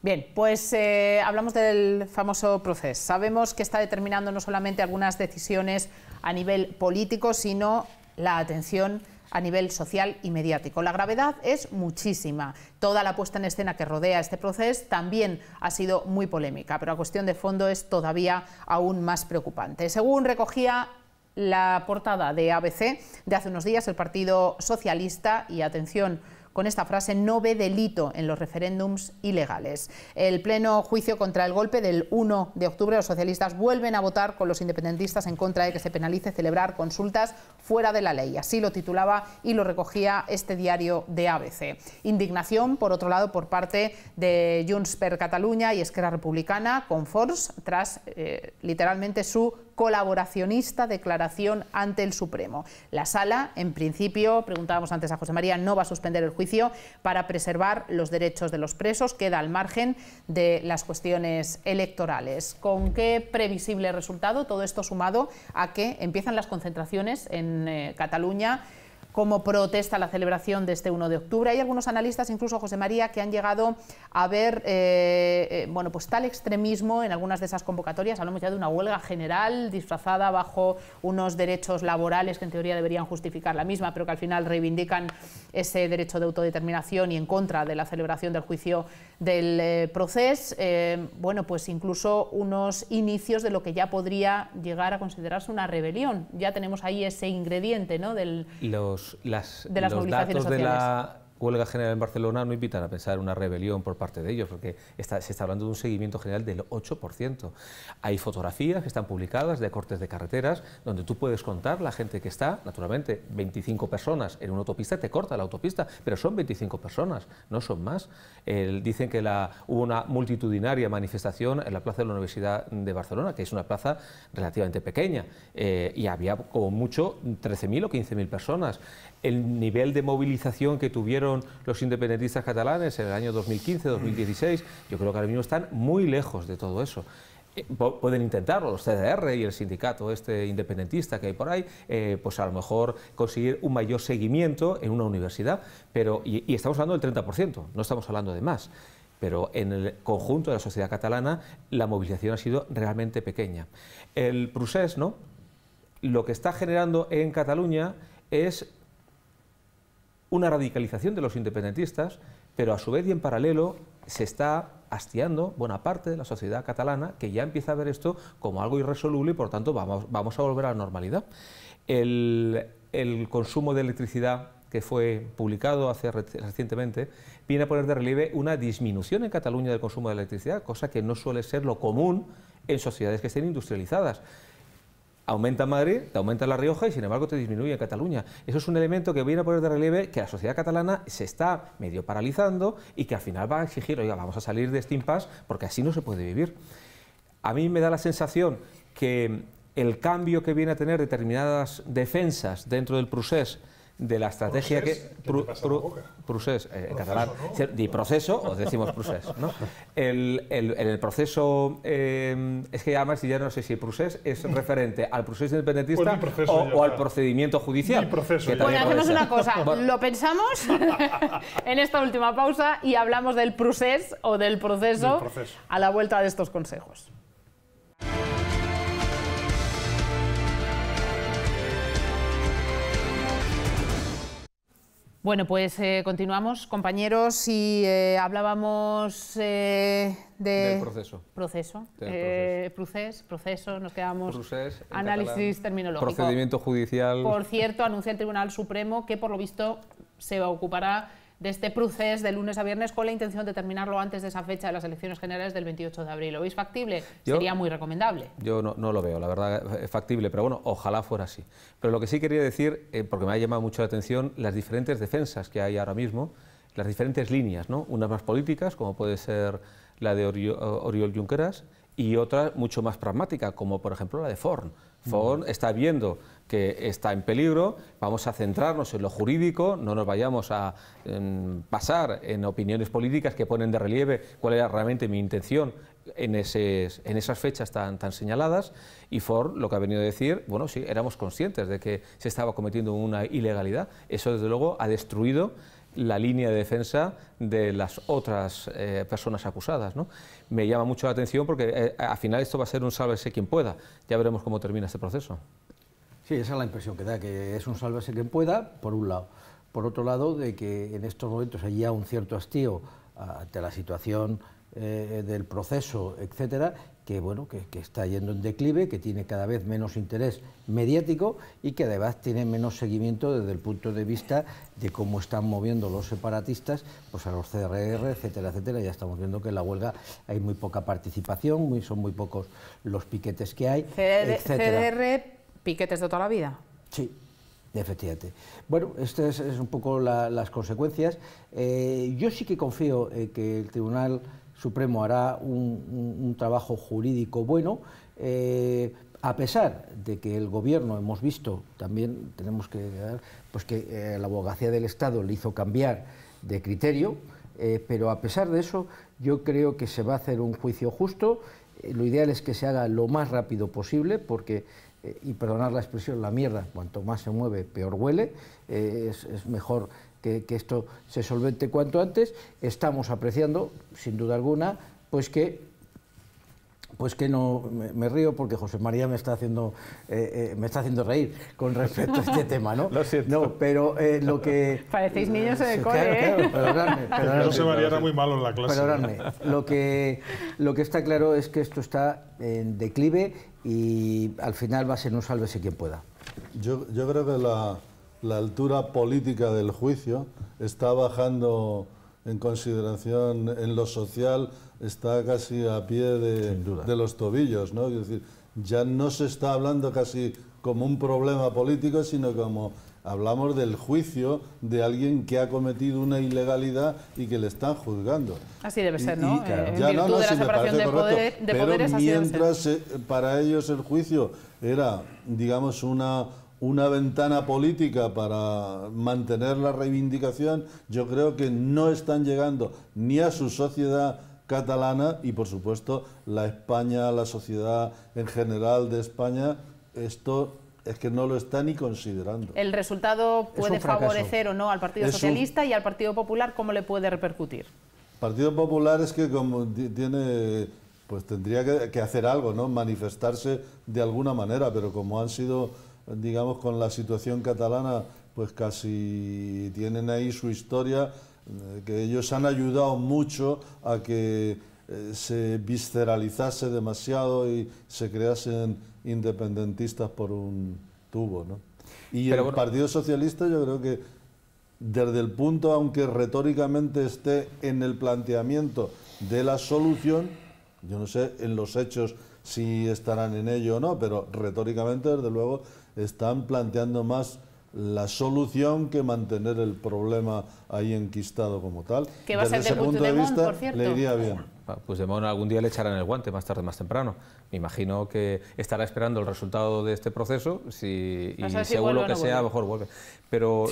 Bien, pues eh, hablamos del famoso proceso. Sabemos que está determinando no solamente algunas decisiones a nivel político, sino la atención a nivel social y mediático. La gravedad es muchísima. Toda la puesta en escena que rodea este proceso también ha sido muy polémica, pero la cuestión de fondo es todavía aún más preocupante. Según recogía la portada de ABC de hace unos días, el Partido Socialista, y atención, con esta frase no ve delito en los referéndums ilegales. El pleno juicio contra el golpe del 1 de octubre, los socialistas vuelven a votar con los independentistas en contra de que se penalice celebrar consultas fuera de la ley. Así lo titulaba y lo recogía este diario de ABC. Indignación, por otro lado, por parte de Junts per y Esquerra Republicana con Force tras eh, literalmente su colaboracionista declaración ante el Supremo. La sala, en principio, preguntábamos antes a José María, no va a suspender el juicio para preservar los derechos de los presos, queda al margen de las cuestiones electorales. ¿Con qué previsible resultado todo esto sumado a que empiezan las concentraciones en eh, Cataluña? como protesta la celebración de este 1 de octubre. Hay algunos analistas, incluso José María, que han llegado a ver eh, eh, bueno, pues tal extremismo en algunas de esas convocatorias. Hablamos ya de una huelga general disfrazada bajo unos derechos laborales que en teoría deberían justificar la misma, pero que al final reivindican ese derecho de autodeterminación y en contra de la celebración del juicio del eh, proceso. bueno, pues incluso unos inicios de lo que ya podría llegar a considerarse una rebelión. Ya tenemos ahí ese ingrediente ¿no? del de las los datos de la, huelga general en Barcelona no invitan a pensar una rebelión por parte de ellos, porque está, se está hablando de un seguimiento general del 8%. Hay fotografías que están publicadas de cortes de carreteras donde tú puedes contar la gente que está, naturalmente, 25 personas en una autopista, te corta la autopista, pero son 25 personas, no son más. dicen que la, hubo una multitudinaria manifestación en la plaza de la Universidad de Barcelona, que es una plaza relativamente pequeña, eh, y había como mucho 13.000 o 15.000 personas. El nivel de movilización que tuvieron los independentistas catalanes en el año 2015-2016, yo creo que ahora mismo están muy lejos de todo eso. Eh, pueden intentarlo, los CDR y el sindicato este independentista que hay por ahí, eh, pues a lo mejor conseguir un mayor seguimiento en una universidad, pero, y, estamos hablando del 30%, no estamos hablando de más pero en el conjunto de la sociedad catalana la movilización ha sido realmente pequeña. El procés, ¿no? lo que está generando en Cataluña es una radicalización de los independentistas, pero a su vez y en paralelo se está hastiando buena parte de la sociedad catalana que ya empieza a ver esto como algo irresoluble y por tanto vamos, vamos a volver a la normalidad. El, consumo de electricidad que fue publicado hace recientemente, viene a poner de relieve una disminución en Cataluña del consumo de electricidad, cosa que no suele ser lo común en sociedades que estén industrializadas aumenta Madrid, te aumenta La Rioja y sin embargo te disminuye Cataluña. Eso es un elemento que viene a poner de relieve que la sociedad catalana se está medio paralizando y que al final va a exigir, oiga, vamos a salir de este impasse porque así no se puede vivir. A mí me da la sensación que el cambio que viene a tener determinadas defensas dentro del proceso de la estrategia que... prusés eh, en catalán. Di proceso, o decimos prusés. ¿no? El, el, el proceso, em, es que además ya no sé si prusés es referente al pues proceso independentista o, al procedimiento judicial. Proceso bueno, hacemos una cosa, lo pensamos en esta última pausa y hablamos del prusés o del proceso. a la vuelta de estos consejos. Bueno, pues eh, continuamos, compañeros, y eh, hablábamos eh, de... Del proceso. Proceso. proceso. proceso, nos quedamos... análisis terminológico. Procedimiento judicial. Por cierto, anuncia el Tribunal Supremo que, por lo visto, se ocupará de este proceso de lunes a viernes con la intención de terminarlo antes de esa fecha de las elecciones generales del 28 de abril. ¿Lo veis factible? Sería muy recomendable. Yo no, lo veo, la verdad, es factible, pero bueno, ojalá fuera así. Pero lo que sí quería decir, eh, porque me ha llamado mucho la atención, las diferentes defensas que hay ahora mismo, las diferentes líneas, ¿no? Unas más políticas, como puede ser la de Oriol Junqueras, y otras mucho más pragmática, como por ejemplo la de Forn. Ford está viendo que está en peligro, vamos a centrarnos en lo jurídico, no nos vayamos a pasar em, en opiniones políticas que ponen de relieve cuál era realmente mi intención en, esas fechas tan, tan señaladas y Ford lo que ha venido a decir, bueno, sí, éramos conscientes de que se estaba cometiendo una ilegalidad, eso desde luego ha destruido la línea de defensa de las otras eh, personas acusadas. ¿no? Me llama mucho la atención porque eh, al final esto va a ser un sálvese quien pueda. Ya veremos cómo termina este proceso. Sí, esa es la impresión que da, que es un sálvese quien pueda, por un lado. Por otro lado, de que en estos momentos hay ya un cierto hastío ante la situación eh, del proceso, etcétera, que, bueno, que, está yendo en declive, que tiene cada vez menos interés mediático y que además tiene menos seguimiento desde el punto de vista de cómo están moviendo los separatistas pues a los CRR, etcétera, etcétera. Ya estamos viendo que en la huelga hay muy poca participación, muy, son muy pocos los piquetes que hay, CDR, etcétera. piquetes de toda la vida. Sí, Efectivamente. Bueno, estas es, un poco las consecuencias. Eh, yo sí que confío que el Tribunal Supremo hará un, trabajo jurídico bueno. Eh, a pesar de que el gobierno hemos visto también tenemos que pues que eh, la abogacía del Estado le hizo cambiar de criterio, eh, pero a pesar de eso yo creo que se va a hacer un juicio justo. lo ideal es que se haga lo más rápido posible porque y perdonar la expresión la mierda cuanto más se mueve peor huele es mejor que, esto se solvente cuanto antes. Estamos apreciando, sin duda alguna, pues que pues que no me, río porque José María me está haciendo eh, eh, me está haciendo reír con respecto a este tema, ¿no? Lo siento. No, pero eh, lo que parecéis niños de cole. Claro, claro, José María era muy malo en la clase. Lo que lo que está claro es que esto está en declive y al final va a ser un sálvese quien pueda. yo creo que la la altura política del juicio está bajando en consideración en lo social, está casi a pie de, de los tobillos, ¿no? Es decir, ya no se está hablando casi como un problema político, sino como hablamos del juicio de alguien que ha cometido una ilegalidad y que le están juzgando. Así debe ser, ¿no? Eh, en ya virtud no, de la separación de, poderes. mientras para ellos el juicio era, digamos, una una ventana política para mantener la reivindicación, yo creo que no están llegando ni a su sociedad catalana y por supuesto la España, la sociedad en general de España, esto es que no lo están ni considerando. El resultado puede favorecer o no al Partido Socialista y al Partido Popular, ¿cómo le puede repercutir? Partido Popular es que como tiene pues tendría que, que hacer algo, ¿no? Manifestarse de alguna manera, pero como han sido digamos, con la situación catalana, pues casi tienen ahí su historia, eh, que ellos han ayudado mucho a que eh, se visceralizase demasiado y se creasen independentistas por un tubo. ¿no? Y el Partido Socialista yo creo que desde el punto, aunque retóricamente esté en el planteamiento de la solución, yo no sé en los hechos si estarán en ello o no, pero retóricamente, desde luego, están planteando más la solución que mantener el problema ahí enquistado como tal. Desde a ese punto de, vista, le iría bien. Pues de modo algún día le echarán el guante, más tarde, más temprano. Me imagino que estará esperando el resultado de este proceso si, y según lo que sea, mejor vuelve. Pero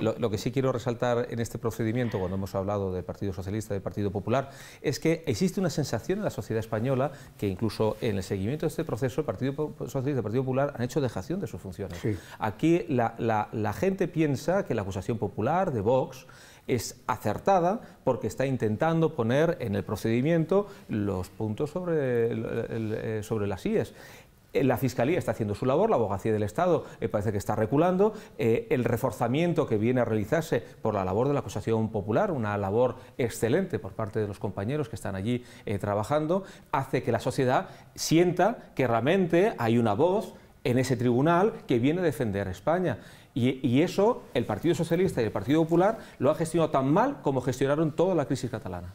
lo, que sí quiero, resaltar en este procedimiento, cuando hemos hablado del Partido Socialista y del Partido Popular, es que existe una sensación en la sociedad española que incluso en el seguimiento de este proceso, el Partido Socialista y el Partido Popular han hecho dejación de sus funciones. Aquí la gente piensa que la acusación popular de Vox es acertada porque está intentando poner en el procedimiento los puntos sobre, eh, sobre las IES. Eh, la Fiscalía está haciendo su labor, la Abogacía del Estado eh, parece que está reculando, el reforzamiento que viene a realizarse por la labor de la acusación popular, una labor excelente por parte de los compañeros que están allí trabajando, hace que la sociedad sienta que realmente hay una voz en ese tribunal que viene a defender España. Y, eso el Partido Socialista y el Partido Popular lo han gestionado tan mal como gestionaron toda la crisis catalana.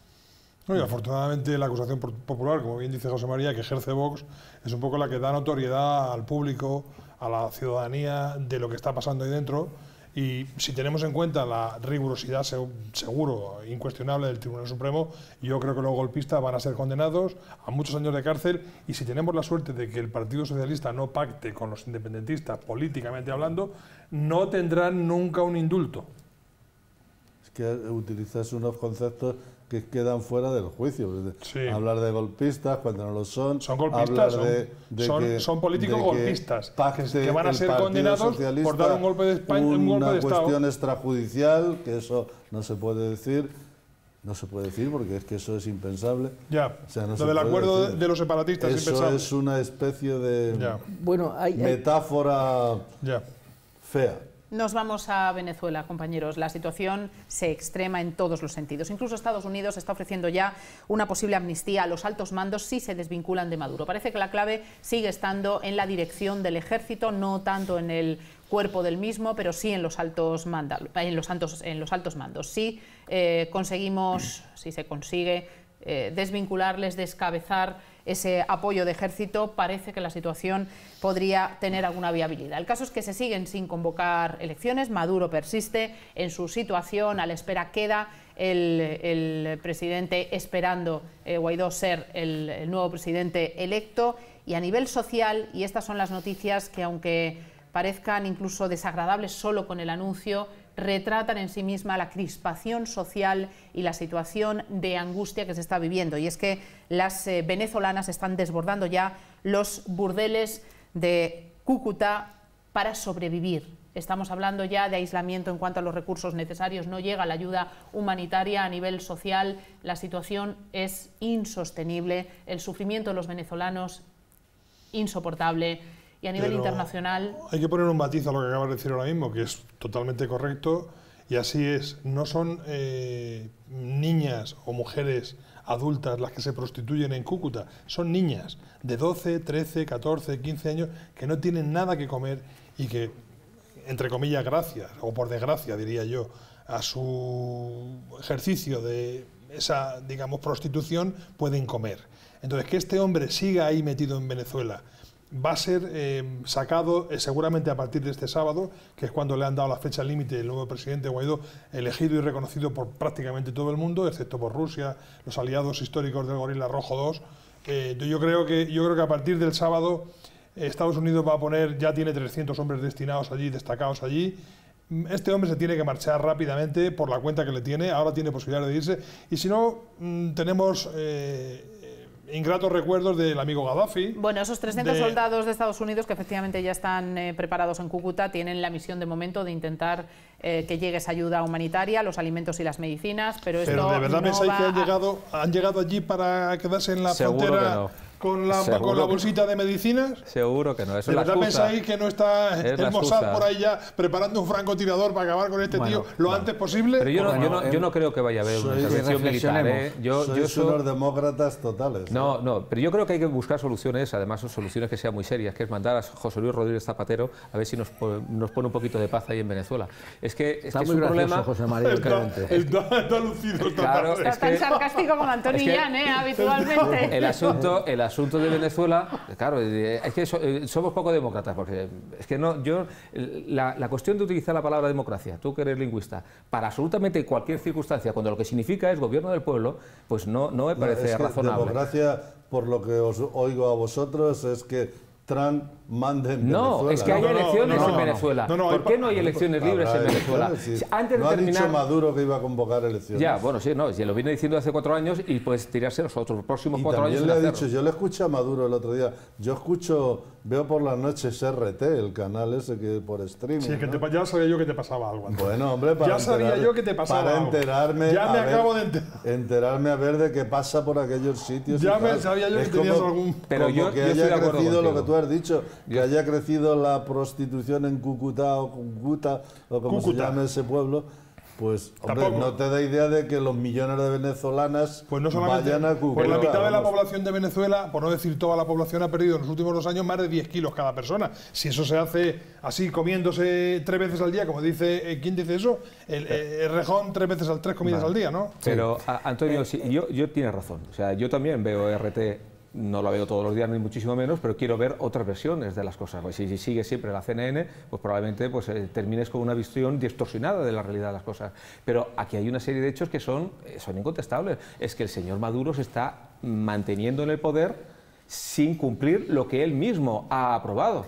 afortunadamente la acusación popular, como bien dice José María, que ejerce Vox, es un poco la que da notoriedad al público, a la ciudadanía, de lo que está pasando ahí dentro y si tenemos en cuenta la rigurosidad seguro, e incuestionable del Tribunal Supremo, yo creo que los golpistas van a ser condenados a muchos años de cárcel y si tenemos la suerte de que el Partido Socialista no pacte con los independentistas políticamente hablando, no tendrán nunca un indulto. Es que utilizas unos conceptos quedan fuera del juicio. Hablar de golpistas cuando no lo son. Son políticos golpistas, que, van a ser condenados por dar un golpe de España, un Una cuestión extrajudicial, que eso no se puede decir. No se puede decir porque es que eso es impensable. Ya. lo del acuerdo de los separatistas eso es una especie de metáfora ya. fea. Nos vamos a Venezuela, compañeros. La situación se extrema en todos los sentidos. Incluso Estados Unidos está ofreciendo ya una posible amnistía a los altos mandos si se desvinculan de Maduro. Parece que la clave sigue estando en la dirección del ejército, no tanto en el cuerpo del mismo, pero sí en los altos, en los en los altos mandos. Si eh, conseguimos, si se consigue eh, desvincularles, descabezar ese apoyo de ejército, parece que la situación podría tener alguna viabilidad. El caso es que se siguen sin convocar elecciones, Maduro persiste en su situación, a la espera queda el, presidente esperando eh, Guaidó ser el, el nuevo presidente electo y a nivel social, y estas son las noticias que aunque parezcan incluso desagradables solo con el anuncio, retratan en sí misma la crispación social y la situación de angustia que se está viviendo. Y es que las eh, venezolanas están desbordando ya los burdeles de Cúcuta para sobrevivir. Estamos hablando ya de aislamiento en cuanto a los recursos necesarios, no llega la ayuda humanitaria a nivel social, la situación es insostenible, el sufrimiento de los venezolanos insoportable a nivel internacional. Hay que poner un matiz a lo que acabas de decir ahora mismo, que es totalmente correcto y así es. No son eh, niñas o mujeres adultas las que se prostituyen en Cúcuta, son niñas de 12, 13, 14, 15 años que no tienen nada que comer y que, entre comillas, gracias, o por desgracia diría yo, a su ejercicio de esa, digamos, prostitución pueden comer. Entonces, que este hombre siga ahí metido en Venezuela va a ser eh, sacado eh, seguramente a partir de este sábado, que es cuando le han dado la fecha límite el nuevo presidente Guaidó, elegido y reconocido por prácticamente todo el mundo, excepto por Rusia, los aliados históricos del Gorila Rojo 2. Eh, yo, creo que, yo creo que a partir del sábado Estados Unidos va a poner, ya tiene 300 hombres destinados allí, destacados allí, mm, este hombre se tiene que marchar rápidamente por la cuenta que le tiene, ahora tiene posibilidad de irse, y si no, mm, tenemos ingratos recuerdos del amigo Gaddafi. Bueno, esos 300 soldados de Estados Unidos que efectivamente ya están eh, preparados en Cúcuta tienen la misión de momento de intentar eh, que llegue esa ayuda humanitaria, los alimentos y las medicinas, pero, pero ¿de verdad me pensáis que han llegado, han llegado allí para quedarse en la Seguro frontera? con la, bolsita de medicinas? Seguro que no. ...es ¿De verdad pensáis que no está el Mossad por ahí ya preparando un francotirador para acabar con este tío lo antes posible? Pero yo no, yo, no, creo que vaya a haber una intervención militar. ¿eh? Yo, yo soy... unos demócratas totales. No, ¿eh? no, pero yo creo que hay que buscar soluciones, además son soluciones que sean muy serias, que es mandar a José Luis Rodríguez Zapatero a ver si nos, nos pone un poquito de paz ahí en Venezuela. Es que, es está muy un problema... José María está, está, está lucido. está tan sarcástico como Antonio Llán, ¿eh? habitualmente. El asunto, el asunto asunto de Venezuela, claro, eh, es que eh, somos poco demócratas, porque es que no, yo, la, cuestión de utilizar la palabra democracia, tú que eres lingüista, para absolutamente cualquier circunstancia, cuando lo que significa es gobierno del pueblo, pues no, no me parece razonable. Democracia, por lo que os oigo a vosotros, es que Trump manden. en no, Venezuela. No, es que hay elecciones en Venezuela. ¿Por qué no hay elecciones libres en Venezuela? Antes de no ha dicho Maduro que iba a convocar elecciones. Ya, bueno, sí, no, ya lo viene diciendo hace cuatro años y puedes tirarse los otros próximos y cuatro también años. Le he dicho, yo le escuché a Maduro el otro día, yo escucho, veo por las noches RT, el canal ese que por streaming. Sí, que ya sabía yo que te pasaba algo. Bueno, hombre, para, ya sabía yo que te pasaba para enterarme. Ya me acabo de enterar. Enterarme a ver de qué pasa por aquellos sitios. Ya me sabía yo que tenías algún. Pero yo, que haya crecido lo que tú dicho que haya crecido la prostitución en Cúcuta o Cúcuta o como se ese pueblo, pues no te da idea de que los millones de venezolanas pues no solamente, vayan a Cúcuta. Pues la mitad de la población de Venezuela, por no decir toda la población, ha perdido en los últimos dos años más de 10 kilos cada persona. Si eso se hace así, comiéndose tres veces al día, como dice, eh, ¿quién dice eso? Eh. Eh, el, rejón tres veces al tres comidas al día, ¿no? Pero, Antonio, sí, yo, yo tienes razón. O sea, yo también veo e RT no lo veo todos los días ni muchísimo menos, pero quiero ver otras versiones de las cosas. Si, si sigues siempre la CNN, pues probablemente pues, eh, termines con una visión distorsionada de la realidad de las cosas. Pero aquí hay una serie de hechos que son, eh, son incontestables. Es que el señor Maduro se está manteniendo en el poder sin cumplir lo que él mismo ha aprobado.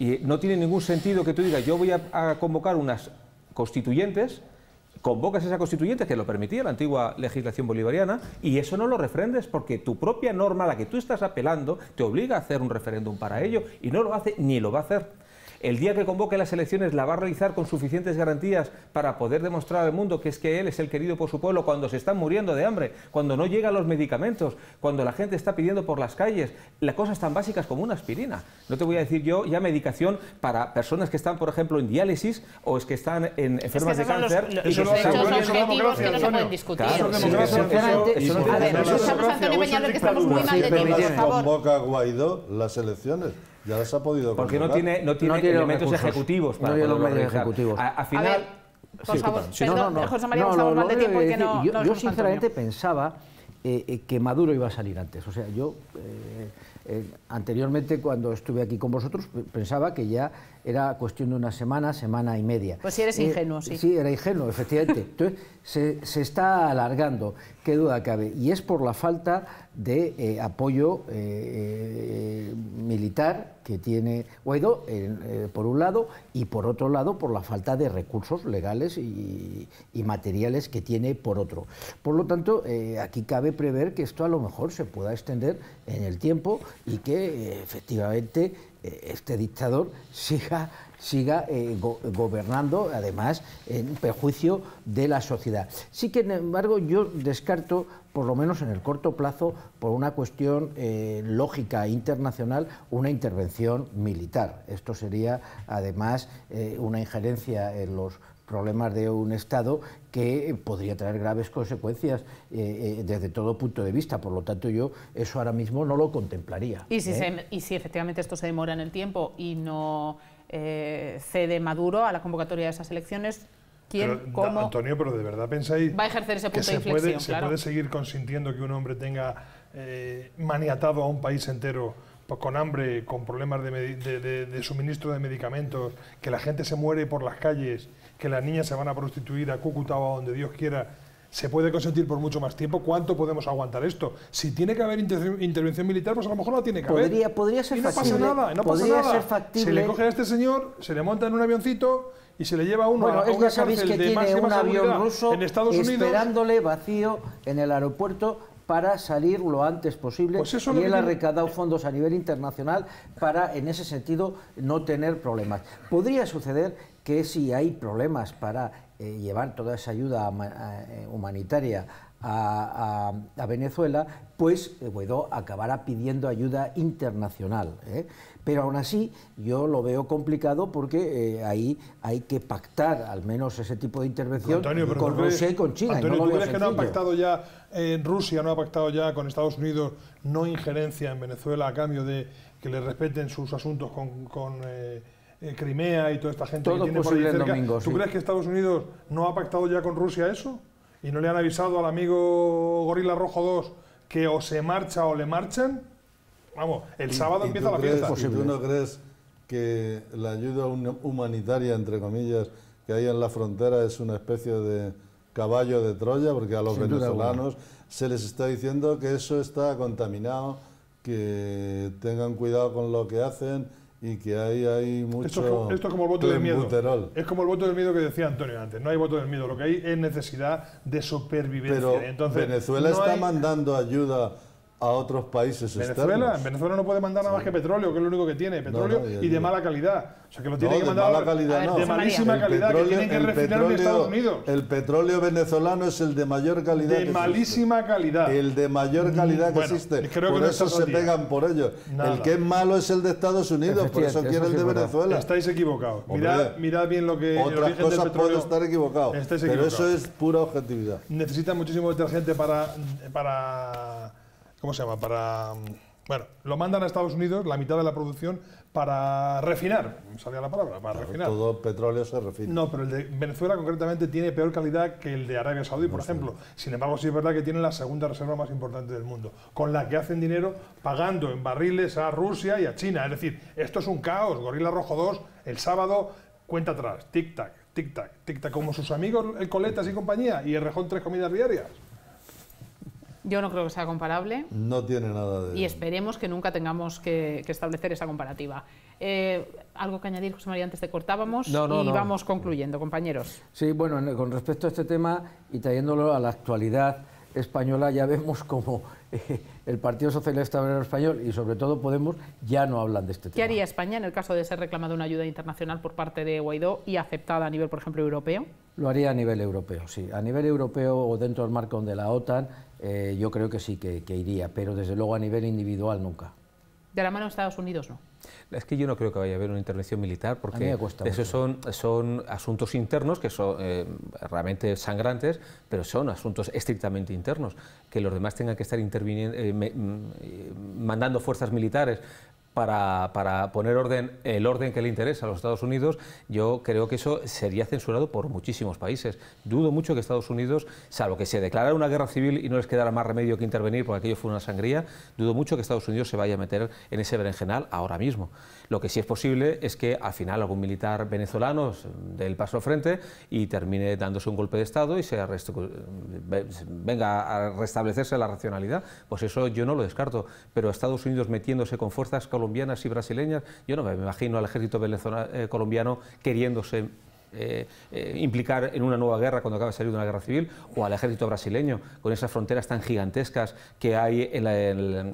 Y no tiene ningún sentido que tú digas, yo voy a convocar unas constituyentes convocas esa constituyente que lo permitía la antigua legislación bolivariana y eso no lo refrendes porque tu propia norma a la que tú estás apelando te obliga a hacer un referéndum para ello y no lo hace ni lo va a hacer el día que convoque las elecciones la va a realizar con suficientes garantías para poder demostrar al mundo que es que él es el querido por su pueblo cuando se están muriendo de hambre, cuando no llegan los medicamentos, cuando la gente está pidiendo por las calles, las cosas tan básicas como una aspirina. No te voy a decir yo ya medicación para personas que están, por ejemplo, en diálisis o es que están en enfermas de cáncer. Los, los, objetivos que no se pueden discutir. que estamos muy mal de tiempo, por favor. ¿Convoca Guaidó las elecciones? Ya se ha podido Porque no tiene, no tiene, elementos ejecutivos para no tiene elementos ejecutivos. A, final... José María, estamos de tiempo que no... Yo, sinceramente pensaba eh, eh, que Maduro iba a salir antes. O sea, yo eh, anteriormente cuando estuve aquí con vosotros pensaba que ya era cuestión de una semana, semana y media. Pues si eres eh, ingenuo, sí. Sí, era ingenuo, efectivamente. Entonces, se, está alargando, qué duda cabe. Y es por la falta de eh, apoyo eh, militar que tiene Guaidó, por un lado, y por otro lado, por la falta de recursos legales y, y materiales que tiene por otro. Por lo tanto, aquí cabe prever que esto a lo mejor se pueda extender en el tiempo y que efectivamente este dictador siga, siga eh, gobernando, además, en perjuicio de la sociedad. Sí que, sin embargo, yo descarto, por lo menos en el corto plazo, por una cuestión eh, lógica e internacional, una intervención militar. Esto sería, además, eh, una injerencia en los problemas de un Estado que eh, podría traer graves consecuencias eh, eh, desde todo punto de vista. Por lo tanto, yo eso ahora mismo no lo contemplaría. Y si, efectivamente esto se demora en el tiempo y no cede Maduro a la convocatoria de esas elecciones, ¿Quién, Antonio, pero de verdad pensáis va a ejercer ese punto de inflexión, puede, se puede seguir consintiendo que un hombre tenga maniatado a un país entero pues, con hambre, con problemas de, suministro de medicamentos, que la gente se muere por las calles que las niñas se van a prostituir a Cúcuta o a donde Dios quiera, se puede consentir por mucho más tiempo. ¿Cuánto podemos aguantar esto? Si tiene que haber intervención militar, pues a lo mejor la tiene que haber. ser no Pasa nada, no pasa nada. Se le coge a este señor, se le monta en un avioncito y se le lleva uno bueno, una cárcel que tiene un avión ruso en Estados Unidos. Esperándole vacío en el aeropuerto para salir lo antes posible pues y él ha recaudado fondos a nivel internacional para, en ese sentido, no tener problemas. Podría suceder que si hay problemas para eh, llevar toda esa ayuda eh, humanitaria a, Venezuela, pues Guaidó eh, acabará pidiendo ayuda internacional. Pero aún así yo lo veo complicado porque ahí hay que pactar al menos ese tipo de intervención con Rusia y con China. Antonio, ¿tú crees que no ha pactado ya en Rusia, no ha pactado ya con Estados Unidos no injerencia en Venezuela a cambio de que le respeten sus asuntos con... con eh, Crimea y toda esta gente que tiene por ¿Tú crees que Estados Unidos no ha pactado ya con Rusia eso? ¿Y no le han avisado al amigo Gorila Rojo 2 que o se marcha o le marchan? Vamos, el sábado empieza la fiesta. tú no crees que la ayuda humanitaria, entre comillas, que hay en la frontera es una especie de caballo de Troya, porque a los venezolanos se les está diciendo que eso está contaminado, que tengan cuidado con lo que hacen, y que ahí hay mucho. Esto es como, esto es como el voto del miedo. Es como el voto del miedo que decía Antonio antes. No hay voto del miedo, lo que hay es necesidad de supervivencia. Pero Entonces, Venezuela está mandando ayuda a otros países Venezuela, en Venezuela no puede mandar nada más que petróleo, que es lo único que tiene, petróleo y de mala calidad. O sea, que lo tiene que mandar de, mala calidad, no. de malísima calidad, que tienen que refinar en Estados Unidos. El petróleo venezolano es el de mayor calidad. De malísima calidad. El de mayor mm, calidad que existe. Creo por que eso se pegan por ello. El que es malo es el de Estados Unidos, por eso quiere el de Venezuela. Estáis equivocados. Mirad, bien lo que... Otras cosas pueden estar equivocados, pero eso es pura objetividad. Necesita muchísimo detergente para... para ¿Cómo se llama? Para. Mm, bueno, lo mandan a Estados Unidos, la mitad de la producción, para refinar. ¿Me Salía la palabra, para refinar. Todo petróleo se refina. No, pero el de Venezuela concretamente tiene peor calidad que el de Arabia Saudí, por ejemplo. Sin embargo, sí es verdad que tiene la segunda reserva más importante del mundo, con la que hacen dinero pagando en barriles a Rusia y a China. Es decir, esto es un caos. Gorila Rojo 2, el sábado, cuenta atrás, tic-tac, tic-tac, tic-tac, como sus amigos, el Coletas y compañía, y el Rejón tres comidas diarias. Yo no creo que sea comparable. No tiene nada de... Y esperemos que nunca tengamos que, establecer esa comparativa. Eh, ¿Algo que añadir, José María, antes de cortábamos? y vamos concluyendo, compañeros. Sí, bueno, con respecto a este tema y trayéndolo a la actualidad española, ya vemos como eh, el Partido Socialista Obrero Español y sobre todo Podemos ya no hablan de este tema. ¿Qué haría España en el caso de ser reclamada una ayuda internacional por parte de Guaidó y aceptada a nivel, por ejemplo, europeo? Lo haría a nivel europeo, sí. A nivel europeo o dentro del marco de la OTAN, eh, yo creo que sí que, que iría, pero desde luego a nivel individual nunca. De la mano de Estados Unidos no. Es que yo no creo que vaya a haber una intervención militar porque esos son, asuntos internos que son eh, realmente sangrantes, pero son asuntos estrictamente internos. Que los demás tengan que estar interviniendo, eh, mm, eh, mandando fuerzas militares para, para, poner orden, el orden que le interesa a los Estados Unidos, yo creo que eso sería censurado por muchísimos países. Dudo mucho que Estados Unidos, salvo que se declarara una guerra civil y no les quedara más remedio que intervenir porque aquello fue una sangría, dudo mucho que Estados Unidos se vaya a meter en ese berenjenal ahora mismo. Lo que sí es posible es que al final algún militar venezolano dé el paso al frente y termine dándose un golpe de Estado y se venga a restablecerse la racionalidad. Pues eso yo no lo descarto, pero Estados Unidos metiéndose con fuerzas colombianas y brasileñas. Yo no me imagino al ejército venezolano, eh, colombiano queriéndose eh, eh, implicar en una nueva guerra cuando acaba de salir de una guerra civil, o al ejército brasileño, con esas fronteras tan gigantescas que hay en,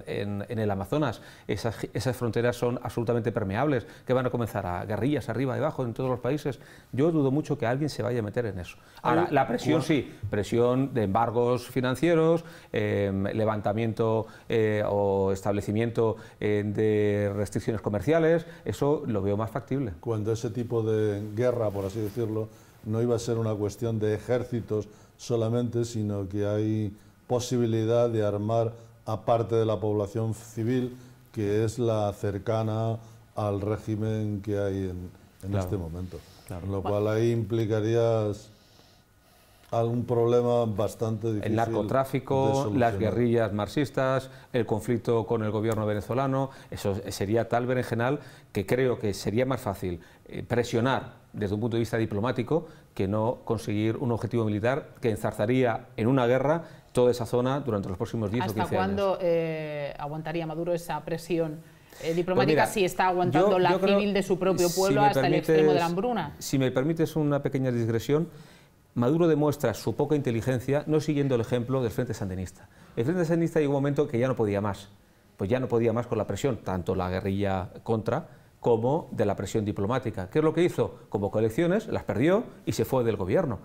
el Amazonas. Esas, fronteras son absolutamente permeables, que van a comenzar a guerrillas arriba y abajo en todos los países. Yo dudo mucho que alguien se vaya a meter en eso. Ahora, la presión sí, presión de embargos financieros, em, levantamiento eh, o establecimiento de restricciones comerciales, eso lo veo más factible. Cuando ese tipo de guerra, por así decirlo, decirlo, no iba a ser una cuestión de ejércitos solamente, sino que hay posibilidad de armar a parte de la población civil que es la cercana al régimen que hay en, este momento. Lo cual ahí implicaría algún problema bastante difícil. El narcotráfico, las guerrillas marxistas, el conflicto con el gobierno venezolano, eso sería tal general que creo que sería más fácil eh, presionar desde un punto de vista diplomático, que no conseguir un objetivo militar que enzarzaría en una guerra toda esa zona durante los próximos 10 o 15 años. ¿Hasta cuándo eh, aguantaría Maduro esa presión eh, pues diplomática si está aguantando la civil de su propio pueblo hasta el extremo de la hambruna? Si me permites una pequeña digresión, Maduro demuestra su poca inteligencia no siguiendo el ejemplo del Frente Sandinista. El Frente Sandinista llegó un momento que ya no podía más, pues ya no podía más con la presión, tanto la guerrilla contra como de la presión diplomática. ¿Qué es lo que hizo? ...como elecciones, las perdió y se fue del gobierno.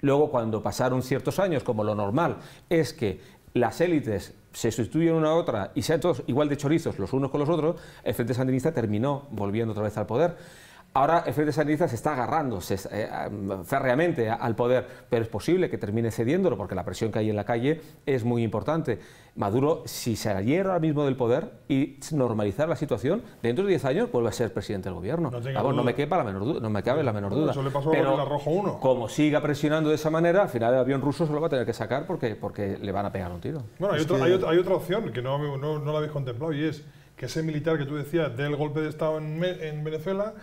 Luego, cuando pasaron ciertos años, como lo normal es que las élites se sustituyen una a otra y sean todos igual de chorizos los unos con los otros, el Frente Sandinista terminó volviendo otra vez al poder. Ahora el Frente Sandinista se está agarrando se, eh, férreamente al poder, pero es posible que termine cediéndolo porque la presión que hay en la calle es muy importante. Maduro, si se saliera ahora mismo del poder y normalizar la situación, dentro de 10 años vuelve a ser presidente del gobierno. No, me quepa la menor no me cabe la menor duda. Eso le pasó Rojo 1. Como siga presionando de esa manera, al final el avión ruso se lo va a tener que sacar porque, porque le van a pegar un tiro. Bueno, hay, otra, opción que no, no, la habéis contemplado y es que ese militar que tú decías del golpe de Estado en, en Venezuela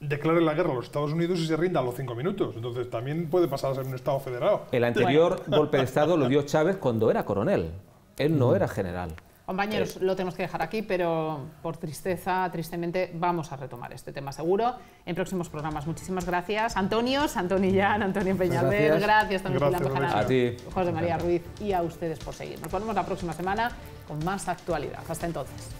declaren la guerra a los Estados Unidos y se rinda a los cinco minutos. Entonces también puede pasar a ser un Estado federado. El anterior golpe de Estado lo dio Chávez cuando era coronel. Él no mm. era general. Compañeros, eh. lo tenemos que dejar aquí, pero por tristeza, tristemente, vamos a retomar este tema seguro en próximos programas. Muchísimas gracias. Antonio, Santonillán, Antonio Peñalver, gracias, gracias también gracias, a ti. José María Ruiz y a ustedes por seguir. Nos vemos la próxima semana con más actualidad. Hasta entonces.